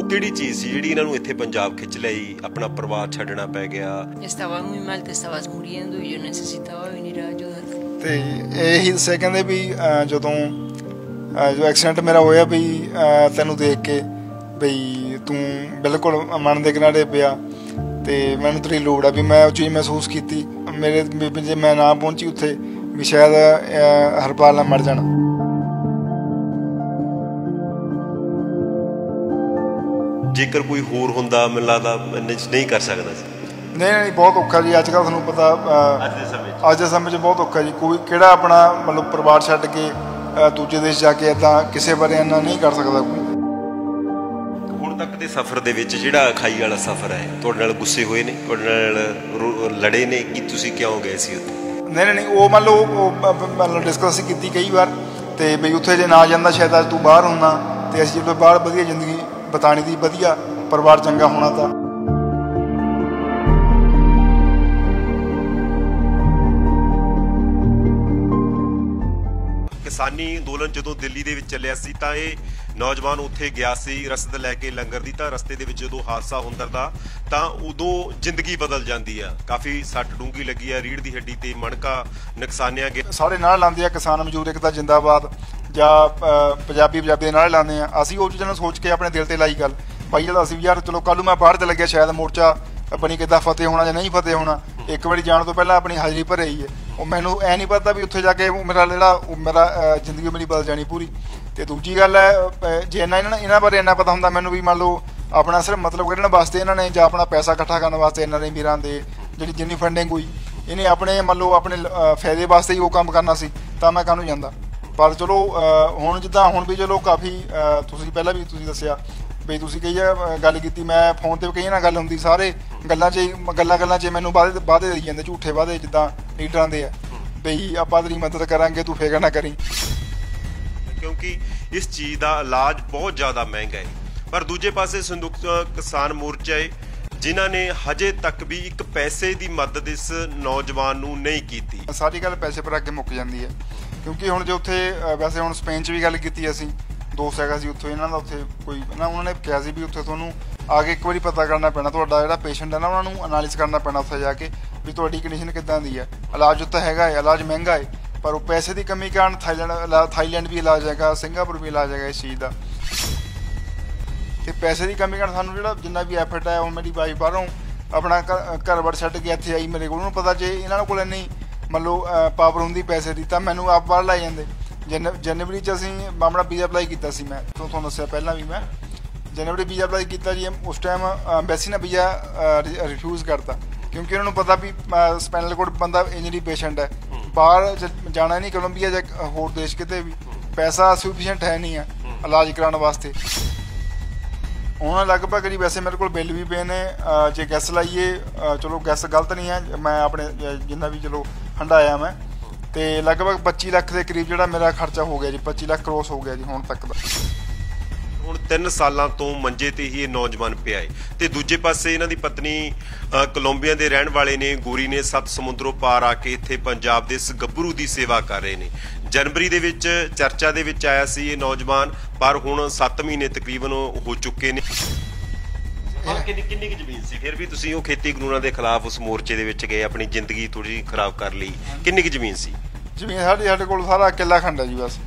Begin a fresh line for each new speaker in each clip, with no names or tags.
ਉਹ ਕਿਹੜੀ ਚੀਜ਼ ਸੀ ਜਿਹੜੀ ਇਹਨਾਂ ਨੂੰ ਇੱਥੇ ਪੰਜਾਬ ਖਿੱਚ ਲਈ ਆਪਣਾ ਪਰਿਵਾਰ ਛੱਡਣਾ ਪੈ ਗਿਆ
estaba muy mal te estabas muriendo y yo necesitaba venir a
ਤੇ
ਇਹ ਹਿੰਸੇ ਕਹਿੰਦੇ ਵੀ ਜਦੋਂ ਜੋ ਐਕਸੀਡੈਂਟ ਮੇਰਾ ਹੋਇਆ ਵੀ ਤੈਨੂੰ ਦੇਖ ਕੇ ਬਈ ਤੂੰ ਬਿਲਕੁਲ ਮਨ ਦੇ ਕਿਨਾਰੇ ਪਿਆ ਤੇ ਮੈਨੂੰ ਤੇਰੀ ਲੋੜ ਆ ਵੀ ਮੈਂ ਉਹ ਚੀਜ਼ ਮਹਿਸੂਸ ਕੀਤੀ ਮੇਰੇ ਵੀ ਜੇ ਮੈਂ ਨਾ ਪਹੁੰਚੀ ਉੱਥੇ ਵੀ ਸ਼ਾਇਦ ਹਰਪਾਲ ਨਾ ਮਰ ਜਾਣਾ
ਜੇਕਰ ਕੋਈ ਹੋਰ ਹੁੰਦਾ ਮੈਨੂੰ ਲੱਗਦਾ ਨਹੀਂ ਕਰ ਸਕਦਾ ਸੀ
ਨਹੀਂ ਨਹੀਂ ਬਹੁਤ ਔਖਾ ਜੀ ਅੱਜ ਕੱਲ ਤੁਹਾਨੂੰ ਪਤਾ ਅੱਜ ਦੇ ਸਮੇਂ ਅੱਜ ਦੇ ਸਮੇਂ 'ਚ ਬਹੁਤ ਔਖਾ ਜੀ ਕੋਈ ਕਿਹੜਾ ਆਪਣਾ ਮਤਲਬ ਪਰਿਵਾਰ ਛੱਡ ਕੇ ਦੂਜੇ ਦੇਸ਼ ਜਾ ਕੇ ਤਾਂ ਕਿਸੇ ਬਾਰੇ ਇੰਨਾ ਨਹੀਂ ਕਰ ਸਕਦਾ ਕੋਈ
ਹੁਣ ਤੱਕ ਦੇ ਸਫ਼ਰ ਦੇ ਵਿੱਚ ਜਿਹੜਾ ਖਾਈ ਵਾਲਾ ਸਫ਼ਰ ਹੈ ਤੁਹਾਡੇ ਨਾਲ ਗੁੱਸੇ ਹੋਏ ਨੇ ਤੁਹਾਡੇ ਨਾਲ ਲੜੇ ਨੇ ਕਿ ਤੁਸੀਂ ਕਿਉਂ ਗਏ ਸੀ ਉੱਥੇ
ਨਹੀਂ ਨਹੀਂ ਉਹ ਮੰਨ ਲਓ ਮਤਲਬ ਡਿਸਕਸ ਕੀਤੀ ਕਈ ਵਾਰ ਤੇ ਵੀ ਉੱਥੇ ਜੇ ਨਾ ਜਾਂਦਾ ਸ਼ਾਇਦ ਅੱਜ ਤੂੰ ਬਾਹਰ ਹੁੰਦਾ ਤੇ ਅਸੀਂ ਜਦੋਂ ਬਾਹਰ ਵਧੀਆ ਜ਼ਿੰਦਗੀ ਬਤਾਣੀ ਦੀ ਵਧੀਆ ਪਰਿਵਾਰ ਚੰਗਾ ਹੋਣਾ ਤਾਂ
ਕਿਸਾਨੀ ਅੰਦੋਲਨ ਜਦੋਂ ਦਿੱਲੀ ਦੇ ਵਿੱਚ ਚੱਲਿਆ ਸੀ
ਤਾਂ ਇਹ ਨੌਜਵਾਨ ਉੱਥੇ ਗਿਆ ਸੀ ਰਸਦ ਲੈ ਕੇ ਲੰਗਰ ਦੀ ਤਾਂ ਰਸਤੇ ਦੇ ਵਿੱਚ ਜਦੋਂ ਹਾਦਸਾ ਦਾ ਤਾਂ ਉਦੋਂ ਜ਼ਿੰਦਗੀ ਬਦਲ ਜਾਂਦੀ ਆ ਕਾਫੀ ਸੱਟ ਡੂੰਗੀ ਲੱਗੀ ਆ ਰੀੜ ਦੀ ਹੱਡੀ ਤੇ ਮਣਕਾ ਨੁਕਸਾਨਿਆ ਗਿਆ ਸਾਰੇ
ਨਾਲ ਲਾਂਦੇ ਆ ਕਿਸਾਨ ਮਜ਼ਦੂਰ ਇੱਕ ਤਾਂ ਜਿੰਦਾਬਾਦ ਜਾਂ ਪੰਜਾਬੀ ਪੰਜਾਬੀ ਦੇ ਨਾਲ ਲਾਉਂਦੇ ਆ ਅਸੀਂ ਉਹ ਚੀਜ਼ਾਂ ਨੂੰ ਸੋਚ ਕੇ ਆਪਣੇ ਦਿਲ ਤੇ ਲਾਈ ਗੱਲ ਭਾਈ ਜਿਹੜਾ ਅਸੀਂ ਵੀ ਯਾਰ ਚਲੋ ਕੱਲ ਨੂੰ ਮੈਂ ਬਾਹਰ ਤੇ ਲੱਗਿਆ ਸ਼ਾਇਦ ਮੋਰਚਾ ਆਪਣੀ ਕਿੱਦਾਂ ਫਤਿਹ ਹੋਣਾ ਜਾਂ ਨਹੀਂ ਫਤਿਹ ਹੋਣਾ ਇੱਕ ਵਾਰੀ ਜਾਣ ਤੋਂ ਪਹਿਲਾਂ ਆਪਣੀ ਹਾਜ਼ਰੀ ਭਰ ਰਹੀ ਹੈ ਉਹ ਮੈਨੂੰ ਐ ਨਹੀਂ ਪਤਾ ਵੀ ਉੱਥੇ ਜਾ ਕੇ ਮੇਰਾ ਜਿਹੜਾ ਮੇਰਾ ਜ਼ਿੰਦਗੀ ਮੇਰੀ ਬਦਲ ਜਾਣੀ ਪੂਰੀ ਤੇ ਦੂਜੀ ਗੱਲ ਹੈ ਜੇ ਇਹਨਾਂ ਇਹਨਾਂ ਇਹਨਾਂ ਬਾਰੇ ਇੰਨਾ ਪਤਾ ਹੁੰਦਾ ਮੈਨੂੰ ਵੀ ਮੰਨ ਲਓ ਆਪਣਾ ਸਿਰਫ ਮਤਲਬ ਕਰਨ ਵਾਸਤੇ ਇਹਨਾਂ ਨੇ ਜਾਂ ਆਪਣਾ ਪੈਸਾ ਇਕੱਠਾ ਕਰਨ ਵਾਸਤੇ ਇਹਨਾਂ ਨੇ ਵੀਰਾਂ ਦੇ ਜਿਹੜੀ ਜਿੰਨੀ ਫੰਡਿੰਗ ਹੋਈ ਇਹਨੇ ਆਪਣੇ ਮੰਨ ਲਓ ਆਪਣੇ ਫਾਇਦੇ ਵਾਸਤੇ ਹੀ ਉਹ ਕੰਮ ਕਰਨਾ ਸੀ ਤਾਂ ਮੈਂ ਕਾਹਨੂੰ ਜਾਂਦਾ ਪਰ ਚਲੋ ਹੁਣ ਜਿੱਦਾਂ ਹੁਣ ਵੀ ਚਲੋ ਕਾਫੀ ਤੁਸੀਂ ਪਹਿਲਾਂ ਵੀ ਤੁਸੀਂ ਦੱਸਿਆ ਵੀ ਤੁਸੀਂ ਕਈ ਗੱਲ ਕੀਤੀ ਮੈਂ ਫੋਨ ਤੇ ਕਈ ਨਾ ਗੱਲ ਹੁੰਦੀ ਸਾਰੇ ਗੱਲਾਂ 'ਚ ਗੱਲਾਂ ਗੱਲਾਂ 'ਚ ਮੈਨੂੰ ਬਾਦੇ ਬਾਦੇ ਦੇ ਜਾਂਦੇ ਝੂਠੇ ਬਾਦੇ ਜਿੱਦਾਂ ਲੀਡਰਾਂ ਦੇ ਆ ਵੀ ਆਪਾਂ ਤੇਰੀ ਮਦਦ ਕਰਾਂਗੇ ਤੂੰ ਫੇਰ ਨਾ ਕਰੀ
ਕਿਉਂਕਿ ਇਸ ਚੀਜ਼ ਦਾ ਇਲਾਜ ਬਹੁਤ ਜ਼ਿਆਦਾ ਮਹਿੰਗਾ ਹੈ ਪਰ ਦੂਜੇ ਪਾਸੇ ਸੰਯੁਕਤ ਕਿਸਾਨ ਮੋਰਚਾ ਹੈ ਜਿਨ੍ਹਾਂ ਨੇ ਹਜੇ ਤੱਕ ਵੀ ਇੱਕ ਪੈਸੇ ਦੀ ਮਦਦ ਇਸ ਨੌਜਵਾਨ ਨੂੰ ਨਹੀਂ ਕੀਤੀ
ਸਾਰੀ ਗੱਲ ਪੈਸੇ ਪਰ ਅੱਗੇ ਮੁੱਕ ਜਾਂਦੀ ਹੈ ਕਿਉਂਕਿ ਹੁਣ ਜੇ ਉੱਥੇ ਵੈਸੇ ਹੁਣ ਸਪੇਨ 'ਚ ਵੀ ਗੱਲ ਕੀਤੀ ਅਸੀਂ ਦੋਸਤ ਹੈਗਾ ਸੀ ਉੱਥੇ ਇਹਨਾਂ ਦਾ ਉੱਥੇ ਕੋਈ ਨਾ ਉਹਨਾਂ ਨੇ ਕਿਹਾ ਸੀ ਵੀ ਉੱਥੇ ਤੁਹਾਨੂੰ ਆ ਕੇ ਇੱਕ ਵਾਰੀ ਪਤਾ ਕਰਨਾ ਪੈਣਾ ਤੁਹਾਡਾ ਜਿਹੜਾ ਪੇਸ਼ੈਂਟ ਹੈ ਨਾ ਉਹਨਾਂ ਨੂੰ ਅਨਾਲਿਸ ਕਰਨਾ ਪੈਣਾ ਉੱਥੇ ਜਾ ਕੇ ਵੀ ਤੁਹਾਡੀ ਕੰਡੀਸ਼ਨ ਕਿੱਦਾਂ ਦੀ ਹੈ ਇਲਾਜ ਉੱਥੇ ਹੈਗਾ ਹੈ ਇਲਾਜ ਮਹਿੰਗਾ ਹੈ ਪਰ ਉਹ ਪੈਸੇ ਦੀ ਕਮੀ ਕਾਰਨ ਥਾਈਲੈਂਡ ਥਾਈਲੈਂਡ ਵੀ ਇਲਾਜ ਹੈਗਾ ਸਿੰਗਾਪੁਰ ਵੀ ਇਲਾਜ ਹੈਗਾ ਇਸ ਚੀਜ਼ ਦਾ ਤੇ ਪੈਸੇ ਦੀ ਕਮੀ ਕਾਰਨ ਸਾਨੂੰ ਜਿਹੜਾ ਜਿੰਨਾ ਵੀ ਐਫਰਟ ਹੈ ਉਹ ਮੇਰੀ ਵਾਈਫ ਬਾਹਰੋਂ ਆਪਣਾ ਘਰ ਵੜ ਛੱਡ ਕੇ ਇੱਥੇ ਆਈ ਮੇਰੇ ਕੋਲ ਉਹਨੂੰ ਪਤਾ ਜੇ ਇਹਨਾਂ ਕੋਲ ਨਹੀਂ ਮੰਨ ਲਓ ਪਾਵਰ ਹੁੰਦੀ ਪੈਸੇ ਦੀ ਤਾਂ ਮੈਨੂੰ ਆਪ ਬਾਹਰ ਲੈ ਜਾਂਦੇ ਜਨਵਰੀ ਚ ਅਸੀਂ ਆਪਣਾ ਵੀਜ਼ਾ ਅਪਲਾਈ ਕੀਤਾ ਸੀ ਮੈਂ ਤੁਹਾਨੂੰ ਦੱਸਿਆ ਪਹਿਲਾਂ ਵੀ ਮੈਂ ਜਨਵਰੀ ਵੀਜ਼ਾ ਅਪਲਾਈ ਕੀਤਾ ਜੀ ਉਸ ਟਾਈਮ ਐਮਬੈਸੀ ਨੇ ਵੀਜ਼ਾ ਰਿਫਿਊਜ਼ ਕਰਤਾ ਕਿਉਂਕਿ ਉਹਨਾਂ ਨੂੰ ਪਤਾ ਵੀ ਸਪੈਨਲ ਕੋਡ ਬੰਦਾ ਇੰਜਰੀ ਪੇਸ਼ੈਂਟ ਹੈ ਬਾਹਰ ਜਾਣਾ ਨਹੀਂ ਕੋਲੰਬੀਆ ਜਾਂ ਹੋਰ ਦੇਸ਼ ਕਿਤੇ ਵੀ ਪੈਸਾ ਸਫੀਸ਼ੀਐਂਟ ਹੈ ਨਹੀਂ ਆ ਇਲਾਜ ਕਰਾਉਣ ਵਾਸਤੇ ਉਹਨਾਂ ਲਗਭਗ ਜੀ ਵੈਸੇ ਮੇਰੇ ਕੋਲ ਬਿੱਲ ਵੀ ਪਏ ਨੇ ਜੇ ਗੈਸ ਲਾਈਏ ਚਲੋ ਗੈਸ ਗਲਤ ਨਹੀਂ ਹੈ ਮੈਂ ਆਪਣੇ ਜਿੰਨਾ ਵੀ ਚਲੋ ਹੰਡਾਇਆ ਮੈਂ ਤੇ ਲਗਭਗ 25 ਲੱਖ ਦੇ ਕਰੀਬ ਜਿਹੜਾ ਮੇਰਾ ਖਰਚਾ ਹੋ ਗਿਆ ਜੀ 25 ਲੱਖ ਕ੍ਰੋਸ ਹੋ ਗਿਆ ਜੀ ਹੁਣ ਤੱਕ
ਦਾ ਹੁਣ 3 ਸਾਲਾਂ ਤੋਂ ਮੰਜੇ ਤੇ ਹੀ ਇਹ ਨੌਜਵਾਨ ਪਿਆ ਹੈ ਤੇ ਦੂਜੇ ਪਾਸੇ ਇਹਨਾਂ ਦੀ ਪਤਨੀ ਕੋਲੰਬੀਆ ਦੇ ਰਹਿਣ ਵਾਲੇ ਨੇ ਗੋਰੀ ਨੇ ਸੱਤ ਸਮੁੰਦਰੋਂ ਪਾਰ ਆ ਕੇ ਇੱਥੇ ਪੰਜਾਬ ਦੇ ਇਸ ਗੱਭਰੂ ਦੀ ਸੇਵਾ ਕਰ ਰਹੇ ਨੇ ਜਨਵਰੀ ਦੇ ਵਿੱਚ ਚਰਚਾ ਦੇ ਵਿੱਚ ਆਇਆ ਸੀ ਇਹ ਨੌਜਵਾਨ ਪਰ ਹੁਣ 7 ਮਹੀਨੇ ਤਕਰੀਬਨ ਹੋ ਚੁੱਕੇ ਨੇ ਕਿੰਨੀ ਕਿੰਨੀ ਕਿ ਜ਼ਮੀਨ ਸੀ ਫਿਰ ਵੀ ਤੁਸੀਂ ਉਹ ਖੇਤੀ ਕਾਨੂੰਨਾਂ ਦੇ ਖਿਲਾਫ ਉਸ ਮੋਰਚੇ ਦੇ ਵਿੱਚ ਗਏ ਆਪਣੀ ਜ਼ਿੰਦਗੀ ਥੋੜੀ ਖਰਾਬ ਕਰ ਲਈ ਕਿੰਨੀ ਕਿ ਜ਼ਮੀਨ ਸੀ
ਜ਼ਮੀਨ ਸਾਡੀ ਸਾਡੇ ਕੋਲ ਸਾਰਾ ਖੰਡ ਖੰਡਾ ਜੀ ਬਸ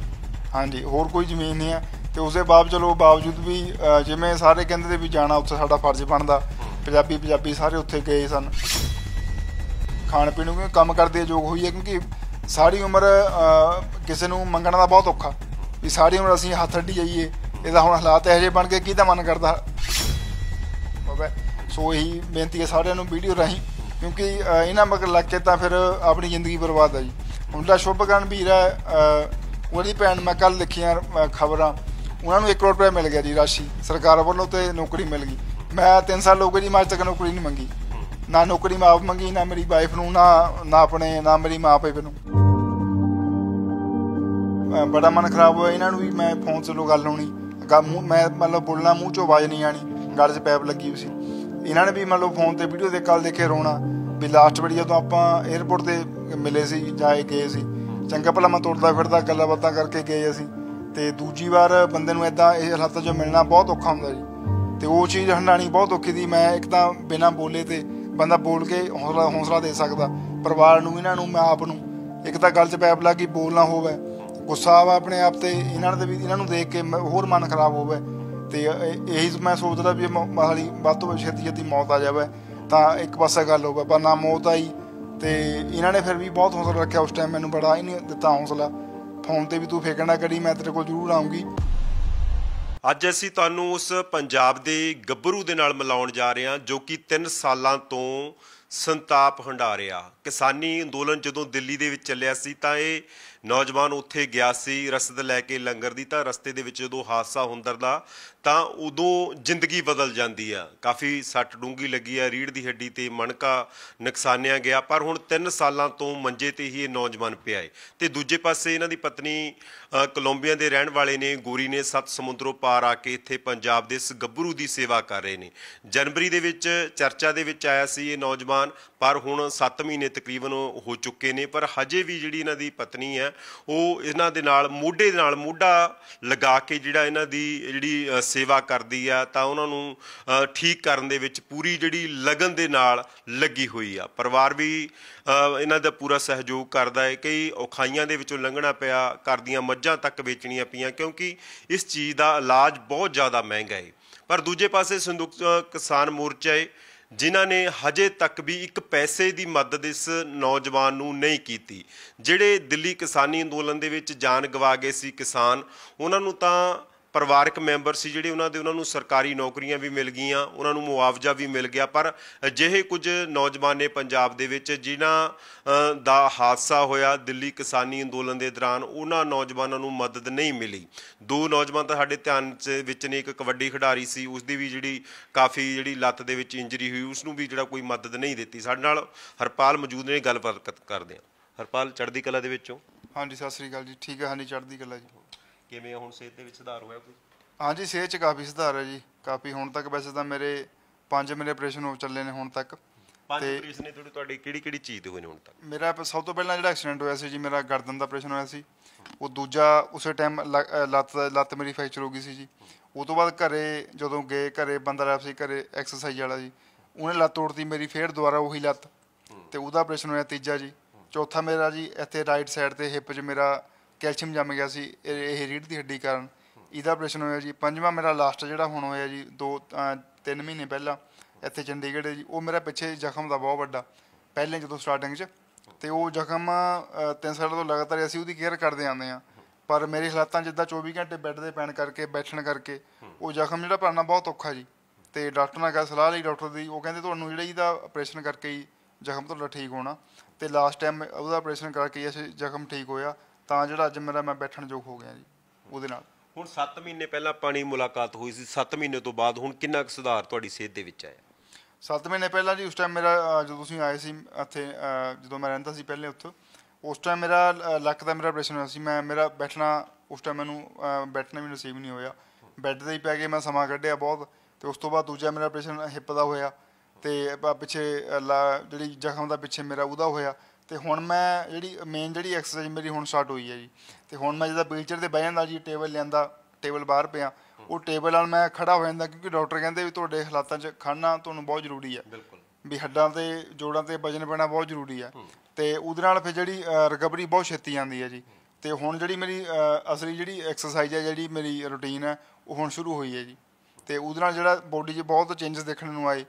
ਹਾਂਜੀ ਹੋਰ ਕੋਈ ਜ਼ਮੀਨ ਨਹੀਂ ਆ ਤੇ ਉਸ ਦੇ ਬਾਵਜੂਦ ਚਲੋ ਬਾਵਜੂਦ ਵੀ ਜਿਵੇਂ ਸਾਰੇ ਕਹਿੰਦੇ ਤੇ ਵੀ ਜਾਣਾ ਉੱਥੇ ਸਾਡਾ ਫਰਜ਼ ਬਣਦਾ ਪੰਜਾਬੀ ਪੰਜਾਬੀ ਸਾਰੇ ਉੱਥੇ ਗਏ ਸਨ ਖਾਣ ਪੀਣ ਨੂੰ ਕੰਮ ਕਰਦੇ ਜੋਗ ਹੋਈ ਹੈ ਕਿਉਂਕਿ ਸਾਰੀ ਉਮਰ ਕਿਸੇ ਨੂੰ ਮੰਗਣਾ ਦਾ ਬਹੁਤ ਔਖਾ ਵੀ ਸਾਰੀ ਉਮਰ ਅਸੀਂ ਹੱਥ ਅੱਡੀ ਜਾਈਏ ਇਹਦਾ ਹੁਣ ਹਾਲਾਤ ਇਹੋ ਜਿਹੇ ਬਣ ਗਏ ਕੀ ਤਾਂ ਮਨ ਕਰਦਾ ਬਾਬਾ ਸੋ ਇਹੀ ਬੇਨਤੀ ਹੈ ਸਾਰਿਆਂ ਨੂੰ ਵੀਡੀਓ ਰਾਹੀਂ ਕਿਉਂਕਿ ਇਹਨਾਂ ਮਗਰ ਲੱਗ ਕੇ ਤਾਂ ਫਿਰ ਆਪਣੀ ਜ਼ਿੰਦਗੀ ਬਰਬਾਦ ਹੈ ਜੀ ਹੁਣ ਦਾ ਸ਼ੁਭਕਰਨ ਵੀਰ ਹੈ ਉਹਦੀ ਭੈਣ ਮੈਂ ਕੱਲ ਲਿਖੀਆਂ ਖਬਰਾਂ ਉਹਨਾਂ ਨੂੰ 1 ਕਰੋੜ ਰੁਪਏ ਮਿਲ ਗਿਆ ਜੀ ਰਾਸ਼ੀ ਸਰਕਾਰ ਵੱਲੋਂ ਤੇ ਨੌਕਰੀ ਮਿਲ ਗਈ ਮੈਂ 3 ਸਾਲ ਹੋ ਗਏ ਜੀ ਮਾਜ ਤੱਕ ਨੌਕਰੀ ਨਹੀਂ ਮੰਗੀ ਨਾ ਨੌਕਰੀ ਮਾਪ ਮੰਗੀ ਨਾ ਮੇਰੀ ਵਾਈਫ ਨੂੰ ਨਾ ਨਾ ਆਪਣੇ ਨਾ ਮੇਰੀ ਮਾਂ ਪੇ ਨੂੰ ਬੜਾ ਮਨ ਖਰਾਬ ਹੋਇਆ ਇਹਨਾਂ ਨੂੰ ਵੀ ਮੈਂ ਫੋਨ ਤੇ ਲੋ ਗੱਲ ਹੋਣੀ ਮੈਂ ਮਤਲਬ ਬੋਲਣਾ ਮੂੰਹ ਚੋਂ ਆਵਾਜ਼ ਨਹੀਂ ਆਣੀ ਗੱਲ 'ਚ ਪੈਪ ਲੱਗੀ ਹੋਈ ਸੀ ਇਹਨਾਂ ਨੇ ਵੀ ਮਤਲਬ ਫੋਨ ਤੇ ਵੀਡੀਓ ਦੇ ਕੱਲ ਦੇਖੇ ਰੋਣਾ ਵੀ ਲਾਸਟ ਵਾਰੀ ਜਦੋਂ ਆਪਾਂ 에어ਪੋਰਟ ਤੇ ਮਿਲੇ ਸੀ ਜਾਏ ਗਏ ਸੀ ਚੰਗਾ ਭਲਾ ਮੈਂ ਤੋੜਦਾ ਫਿਰਦਾ ਗੱਲਾਂ ਬਾਤਾਂ ਕਰਕੇ ਗਏ ਅਸੀਂ ਤੇ ਦੂਜੀ ਵਾਰ ਬੰਦੇ ਨੂੰ ਇਦਾਂ ਇਹ ਹਾਲਾਤਾਂ 'ਚ ਮਿਲਣਾ ਬਹੁਤ ਔਖਾ ਹੁੰਦਾ ਜੀ ਤੇ ਉਹ ਚੀਜ਼ ਹੰਡਾਣੀ ਬਹੁਤ ਔਖੀ ਦੀ ਮੈਂ ਇੱਕ ਤਾਂ ਬਿਨਾਂ ਬੋਲੇ ਤੇ ਬੰਦਾ ਬੋਲ ਕੇ ਹੌਸਲਾ ਹੌਸਲਾ ਦੇ ਸਕਦਾ ਪਰਿਵਾਰ ਨੂੰ ਇਹਨਾਂ ਨੂੰ ਮੈਂ ਆਪ ਨੂੰ ਇੱਕ ਤਾਂ ਗੱਲ 'ਚ ਪੈਪ ਲੱਗੀ ਬੋਲਣਾ ਹੋਵੇ ਗੁੱਸਾ ਆ ਆਪਣੇ ਆਪ ਤੇ ਇਹਨਾਂ ਦੇ ਵੀ ਇਹਨਾਂ ਨੂੰ ਦੇਖ ਕੇ ਹੋਰ ਮਨ ਖਰਾਬ ਹੋਵੇ ਤੇ ਇਹੀ ਮੈਂ ਸੋਚਦਾ ਵੀ ਮਾਹਲੀ ਵੱਧ ਤੋਂ ਛੇਤੀ ਛੇਤੀ ਮੌਤ ਆ ਜਾਵੇ ਤਾਂ ਇੱਕ ਪਾਸਾ ਗੱਲ ਹੋਵੇ ਪਰ ਨਾ ਮੌਤ ਆਈ ਤੇ ਇਹਨਾਂ ਨੇ ਫਿਰ ਵੀ ਬਹੁਤ ਹੌਸਲਾ ਰੱਖਿਆ ਉਸ ਟਾਈਮ ਮੈਨੂੰ ਬੜਾ ਹੀ ਨਹੀਂ ਦਿੱਤਾ ਹੌਸਲਾ ਫੋਨ ਤੇ ਵੀ ਤੂੰ ਫਿਕਰ ਨਾ ਕਰੀ ਮੈਂ ਤੇਰੇ ਕੋਲ ਜ਼ਰੂਰ ਆਉਂਗੀ
ਅੱਜ ਅਸੀਂ ਤੁਹਾਨੂੰ ਉਸ ਪੰਜਾਬ ਦੇ ਗੱਭਰੂ ਦੇ ਨਾਲ ਮਿਲਾਉਣ ਜਾ ਰਹੇ ਹਾਂ ਜੋ ਕਿ 3 ਸਾਲਾਂ ਤੋਂ ਸੰਤਾਪ ਹੰਡਾ ਰਿਹਾ ਕਿਸਾਨੀ ਅੰਦੋਲਨ ਜਦੋਂ ਦਿੱਲੀ ਦੇ ਵਿੱਚ ਚੱਲਿਆ ਸੀ ਤਾਂ ਇਹ ਨੌਜਵਾਨ ਉੱਥੇ ਗਿਆ ਸੀ ਰਸਦ ਲੈ ਕੇ ਲੰਗਰ ਦੀ ਤਾਂ ਰਸਤੇ ਦੇ ਵਿੱਚ ਜਦੋਂ ਹਾਦਸਾ ਹੁੰਦਰ ਦਾ ਤਾਂ ਉਦੋਂ ਜ਼ਿੰਦਗੀ ਬਦਲ ਜਾਂਦੀ ਆ ਕਾਫੀ ਸੱਟ ਡੂੰਗੀ ਲੱਗੀ ਆ ਰੀੜ ਦੀ ਹੱਡੀ ਤੇ ਮਣਕਾ ਨੁਕਸਾਨਿਆ ਗਿਆ ਪਰ ਹੁਣ 3 ਸਾਲਾਂ ਤੋਂ ਮੰਜੇ ਤੇ ਹੀ ਇਹ ਨੌਜਵਾਨ ਪਿਆ ਏ ਤੇ ਦੂਜੇ ਪਾਸੇ ਇਹਨਾਂ ਦੀ ਪਤਨੀ ਕੋਲੰਬੀਆ ਦੇ ਰਹਿਣ ਵਾਲੇ ਨੇ ਗੋਰੀ ਨੇ ਸੱਤ ਸਮੁੰਦਰੋਂ ਪਾਰ ਆ ਕੇ ਇੱਥੇ ਪੰਜਾਬ ਦੇ ਇਸ ਗੱਭਰੂ ਦੀ ਸੇਵਾ ਕਰ ਰਹੇ ਨੇ ਜਨਵਰੀ ਦੇ ਵਿੱਚ ਚਰਚਾ ਦੇ ਵਿੱਚ ਆਇਆ ਸੀ ਇਹ ਨੌਜਵਾਨ ਪਰ ਹੁਣ 7 ਮਹੀਨੇ ਤਕਰੀਬਨ ਹੋ ਚੁੱਕੇ ਨੇ ਪਰ ਹਜੇ ਵੀ ਜਿਹੜੀ ਇਹਨਾਂ ਦੀ ਪਤਨੀ ਹੈ ਉਹ ਇਹਨਾਂ ਦੇ ਨਾਲ ਮੋਢੇ ਦੇ ਨਾਲ ਮੋਢਾ ਲਗਾ ਕੇ ਜਿਹੜਾ ਇਹਨਾਂ ਦੀ ਜਿਹੜੀ ਸੇਵਾ ਕਰਦੀ ਆ ਤਾਂ ਉਹਨਾਂ ਨੂੰ ਠੀਕ ਕਰਨ ਦੇ ਵਿੱਚ ਪੂਰੀ ਜਿਹੜੀ ਲਗਨ ਦੇ ਨਾਲ ਲੱਗੀ ਹੋਈ ਆ ਪਰਿਵਾਰ ਵੀ ਇਹਨਾਂ ਦਾ ਪੂਰਾ ਸਹਿਯੋਗ ਕਰਦਾ ਹੈ ਕਈ ਔਖਾਈਆਂ ਦੇ ਵਿੱਚੋਂ ਲੰਘਣਾ ਪਿਆ ਕਰਦੀਆਂ ਮੱਝਾਂ ਤੱਕ ਵੇਚਣੀਆਂ ਪਈਆਂ ਕਿਉਂਕਿ ਇਸ ਚੀਜ਼ ਦਾ ਇਲਾਜ ਬਹੁਤ ਜ਼ਿਆਦਾ ਮਹਿੰਗਾ ਹੈ ਪਰ ਦੂਜੇ ਪਾਸੇ ਸੰਦੂਕ ਕਿਸਾਨ ਮੋਰਚਾ ਹੈ ਜਿਨ੍ਹਾਂ ਨੇ ਹਜੇ ਤੱਕ ਵੀ ਇੱਕ ਪੈਸੇ ਦੀ ਮਦਦ ਇਸ ਨੌਜਵਾਨ ਨੂੰ ਨਹੀਂ ਕੀਤੀ ਜਿਹੜੇ ਦਿੱਲੀ ਕਿਸਾਨੀ ਅੰਦੋਲਨ ਦੇ ਵਿੱਚ ਜਾਨ ਗਵਾ ਗਏ ਸੀ ਕਿਸਾਨ ਉਹਨਾਂ ਨੂੰ ਤਾਂ ਪਰਿਵਾਰਕ ਮੈਂਬਰ ਸੀ ਜਿਹੜੇ ਉਹਨਾਂ ਦੇ ਉਹਨਾਂ ਨੂੰ ਸਰਕਾਰੀ ਨੌਕਰੀਆਂ ਵੀ ਮਿਲ ਗਈਆਂ ਉਹਨਾਂ ਨੂੰ ਮੁਆਵਜ਼ਾ ਵੀ ਮਿਲ ਗਿਆ ਪਰ ਅਜਿਹੇ ਕੁਝ ਨੌਜਵਾਨ ਨੇ ਪੰਜਾਬ ਦੇ ਵਿੱਚ ਜਿਨ੍ਹਾਂ ਦਾ ਹਾਦਸਾ ਹੋਇਆ ਦਿੱਲੀ ਕਿਸਾਨੀ ਅੰਦੋਲਨ ਦੇ ਦੌਰਾਨ ਉਹਨਾਂ ਨੌਜਵਾਨਾਂ ਨੂੰ ਮਦਦ ਨਹੀਂ ਮਿਲੀ ਦੋ ਨੌਜਵਾਨ ਤਾਂ ਸਾਡੇ ਧਿਆਨ ਵਿੱਚ ਨੇ ਇੱਕ ਕਬੱਡੀ ਖਿਡਾਰੀ ਸੀ ਉਸ ਦੀ ਵੀ ਜਿਹੜੀ ਕਾਫੀ ਜਿਹੜੀ ਲੱਤ ਦੇ ਵਿੱਚ ਇੰਜਰੀ ਹੋਈ ਉਸ ਨੂੰ ਵੀ ਜਿਹੜਾ ਕੋਈ ਮਦਦ ਨਹੀਂ ਦਿੱਤੀ ਸਾਡੇ ਨਾਲ ਹਰਪਾਲ ਮੌਜੂਦ ਨੇ ਗੱਲਬਾਤ ਕਰਦੇ ਆ ਹਰਪਾਲ ਚੜ੍ਹਦੀ ਕਲਾ ਦੇ ਵਿੱਚੋਂ
ਹਾਂਜੀ ਸਤਿ ਸ੍ਰੀ ਅਕਾਲ ਜੀ ਠੀਕ ਹੈ ਹਾਂਜੀ ਚੜ੍ਹਦੀ ਕਲਾ ਜੀ ਕਿਵੇਂ ਹੁਣ ਸਿਹਤ ਦੇ ਵਿੱਚ ਸੁਧਾਰ ਹੋਇਆ ਕੋਈ ਹਾਂਜੀ ਸਿਹਤ 'ਚ ਕਾਫੀ ਸੁਧਾਰ ਹੈ ਜੀ ਕਾਫੀ ਹੁਣ ਤੱਕ ਵੈਸੇ ਤਾਂ ਮੇਰੇ 5 ਮੇਰੇ ਆਪਰੇਸ਼ਨ ਹੋ ਚੱਲੇ ਨੇ ਹੁਣ ਤੱਕ ਪੰਜ ਆਪਰੇਸ਼ਨ
ਨੇ ਤੁਹਾਡੇ ਕਿਹੜੀ ਕਿਹੜੀ ਚੀਜ਼ ਦੇ ਹੋਏ ਨੇ ਹੁਣ ਤੱਕ
ਮੇਰਾ ਸਭ ਤੋਂ ਪਹਿਲਾਂ ਜਿਹੜਾ ਐਕਸੀਡੈਂਟ ਹੋਇਆ ਸੀ ਜੀ ਮੇਰਾ ਗਰਦਨ ਦਾ ਆਪਰੇਸ਼ਨ ਹੋਇਆ ਸੀ ਉਹ ਦੂਜਾ ਉਸੇ ਟਾਈਮ ਲੱਤ ਲੱਤ ਮੇਰੀ ਫੈਕਚਰ ਹੋ ਗਈ ਸੀ ਜੀ ਉਸ ਤੋਂ ਬਾਅਦ ਘਰੇ ਜਦੋਂ ਗਏ ਘਰੇ ਬੰਦਾ ਰਹਿ ਸੀ ਘਰੇ ਐਕਸਰਸਾਈਜ਼ ਵਾਲਾ ਜੀ ਉਹਨੇ ਲੱਤ ਤੋੜਤੀ ਮੇਰੀ ਫੇਰ ਦੁਬਾਰਾ ਉਹੀ ਲੱਤ ਤੇ ਉਹਦਾ ਆਪਰੇਸ਼ਨ ਹੋਇਆ ਤੀਜਾ ਜੀ ਚੌਥਾ ਮੇਰਾ ਜੀ ਇੱਥੇ ਰਾਈਟ ਸਾਈਡ ਤੇ ਹਿੱਪ 'ਚ ਮੇਰਾ ਕੈਲਸ਼ੀਅਮ ਜੰਮ ਗਿਆ ਸੀ ਇਹ ਰੀੜ ਦੀ ਹੱਡੀ ਕਾਰਨ ਇਹਦਾ ਆਪਰੇਸ਼ਨ ਹੋਇਆ ਜੀ ਪੰਜਵਾਂ ਮੇਰਾ ਲਾਸਟ ਜਿਹੜਾ ਹੁਣ ਹੋਇਆ ਜੀ 2 3 ਮਹੀਨੇ ਪਹਿਲਾਂ ਇੱਥੇ ਚੰਡੀਗੜ੍ਹ ਜੀ ਉਹ ਮੇਰਾ ਪਿੱਛੇ ਜ਼ਖਮ ਦਾ ਬਹੁਤ ਵੱਡਾ ਪਹਿਲੇ ਜਦੋਂ ਸਟਾਰਟਿੰਗ 'ਚ ਤੇ ਉਹ ਜ਼ਖਮ ਤਿੰਨ ਸਾਲ ਤੋਂ ਲਗਾਤਾਰ ਅਸੀਂ ਉਹਦੀ ਕੇਅਰ ਕਰਦੇ ਆਉਂਦੇ ਆ ਪਰ ਮੇਰੇ ਹਾਲਾਤਾਂ ਜਿੱਦਾਂ 24 ਘੰਟੇ ਬੈੱਡ ਦੇ ਪੈਣ ਕਰਕੇ ਬੈਠਣ ਕਰਕੇ ਉਹ ਜ਼ਖਮ ਜਿਹੜਾ ਭਰਨਾ ਬਹੁਤ ਔਖਾ ਜੀ ਤੇ ਡਾਕਟਰ ਨਾਲ ਗੱਲ ਸਲਾਹ ਲਈ ਡਾਕਟਰ ਦੀ ਉਹ ਕਹਿੰਦੇ ਤੁਹਾਨੂੰ ਜਿਹੜਾ ਇਹਦਾ ਆਪਰੇਸ਼ਨ ਕਰਕੇ ਹੀ ਜ਼ਖਮ ਤੁਹਾਡਾ ਠੀਕ ਹੋਣਾ ਤੇ ਲਾਸਟ ਟਾਈਮ ਉਹਦਾ ਆਪਰੇਸ਼ਨ ਕਰਕੇ ਹੀ ਜ਼ਖਮ ਠੀਕ ਹੋਇਆ ਤਾਂ ਜਿਹੜਾ ਅੱਜ ਮੇਰਾ ਮੈਂ ਬੈਠਣ ਜੋਗ ਹੋ ਗਿਆ ਜੀ ਉਹਦੇ ਨਾਲ
ਹੁਣ 7 ਮਹੀਨੇ ਪਹਿਲਾਂ ਪਾਣੀ ਮੁਲਾਕਾਤ ਹੋਈ ਸੀ 7 ਮਹੀਨੇ ਤੋਂ ਬਾਅਦ ਹੁਣ ਕਿੰਨਾ ਕੁ ਸੁਧਾਰ ਤੁਹਾਡੀ ਸਿਹਤ ਦੇ ਵਿੱਚ
ਆਇਆ 7 ਮਹੀਨੇ ਪਹਿਲਾਂ ਜੀ ਉਸ ਟਾਈਮ ਮੇਰਾ ਜਦੋਂ ਤੁਸੀਂ ਆਏ ਸੀ ਇੱਥੇ ਜਦੋਂ ਮੈਂ ਰਹਿੰਦਾ ਸੀ ਪਹਿਲੇ ਉੱਥੇ ਉਸ ਟਾਈਮ ਮੇਰਾ ਲੱਕ ਦਾ ਮੇਰਾ ਆਪਰੇਸ਼ਨ ਹੋਇਆ ਸੀ ਮੈਂ ਮੇਰਾ ਬੈਠਣਾ ਉਸ ਟਾਈਮ ਮੈਨੂੰ ਬੈਠਣਾ ਵੀ ਨਸੀਬ ਨਹੀਂ ਹੋਇਆ ਬੈੱਡ ਤੇ ਹੀ ਪੈ ਕੇ ਮੈਂ ਸਮਾਂ ਕੱਢਿਆ ਬਹੁਤ ਤੇ ਉਸ ਤੋਂ ਬਾਅਦ ਦੂਜਾ ਮੇਰਾ ਆਪਰੇਸ਼ਨ ਹਿੱਪ ਦਾ ਹੋਇਆ ਤੇ ਪਿੱਛੇ ਜਿਹੜੀ ਜ਼ਖਮ ਦਾ ਪਿੱਛੇ ਮੇਰਾ ਉਹਦਾ ਹੋਇਆ ਤੇ ਹੁਣ ਮੈਂ ਜਿਹੜੀ ਮੇਨ ਜਿਹੜੀ ਐਕਸਰਸਾਈਜ਼ ਮੇਰੀ ਹੁਣ ਸਟਾਰਟ ਹੋਈ ਹੈ ਜੀ ਤੇ ਹੁਣ ਮੈਂ ਜਦੋਂ ਬੀਚਰ ਤੇ ਬਹਿ ਜਾਂਦਾ ਜੀ ਟੇਬਲ ਲੈਂਦਾ ਟੇਬਲ ਬਾਹਰ ਪਿਆ ਉਹ ਟੇਬਲ ਨਾਲ ਮੈਂ ਖੜਾ ਹੋ ਜਾਂਦਾ ਕਿਉਂਕਿ ਡਾਕਟਰ ਕਹਿੰਦੇ ਵੀ ਤੁਹਾਡੇ ਹਾਲਾਤਾਂ 'ਚ ਖੜਨਾ ਤੁਹਾਨੂੰ ਬਹੁਤ ਜ਼ਰੂਰੀ ਹੈ ਬਿਲਕੁਲ ਵੀ ਹੱਡਾਂ ਤੇ ਜੋੜਾਂ ਤੇ ਵਜਨ ਪੈਣਾ ਬਹੁਤ ਜ਼ਰੂਰੀ ਹੈ ਤੇ ਉਹਦੇ ਨਾਲ ਫਿਰ ਜਿਹੜੀ ਰਿਕਵਰੀ ਬਹੁਤ ਛੇਤੀ ਆਉਂਦੀ ਹੈ ਜੀ ਤੇ ਹੁਣ ਜਿਹੜੀ ਮੇਰੀ ਅਸਲੀ ਜਿਹੜੀ ਐਕਸਰਸਾਈਜ਼ ਹੈ ਜਿਹੜੀ ਮੇਰੀ ਰੁਟੀਨ ਹੈ ਉਹ ਹੁਣ ਸ਼ੁਰੂ ਹੋਈ ਹੈ ਜੀ ਤੇ ਉਹਦੇ ਨਾਲ ਜਿਹੜਾ ਬੋਡੀ 'ਚ ਬਹੁਤ ਚੇਂਜਸ ਦੇਖਣ ਨੂੰ ਆਏ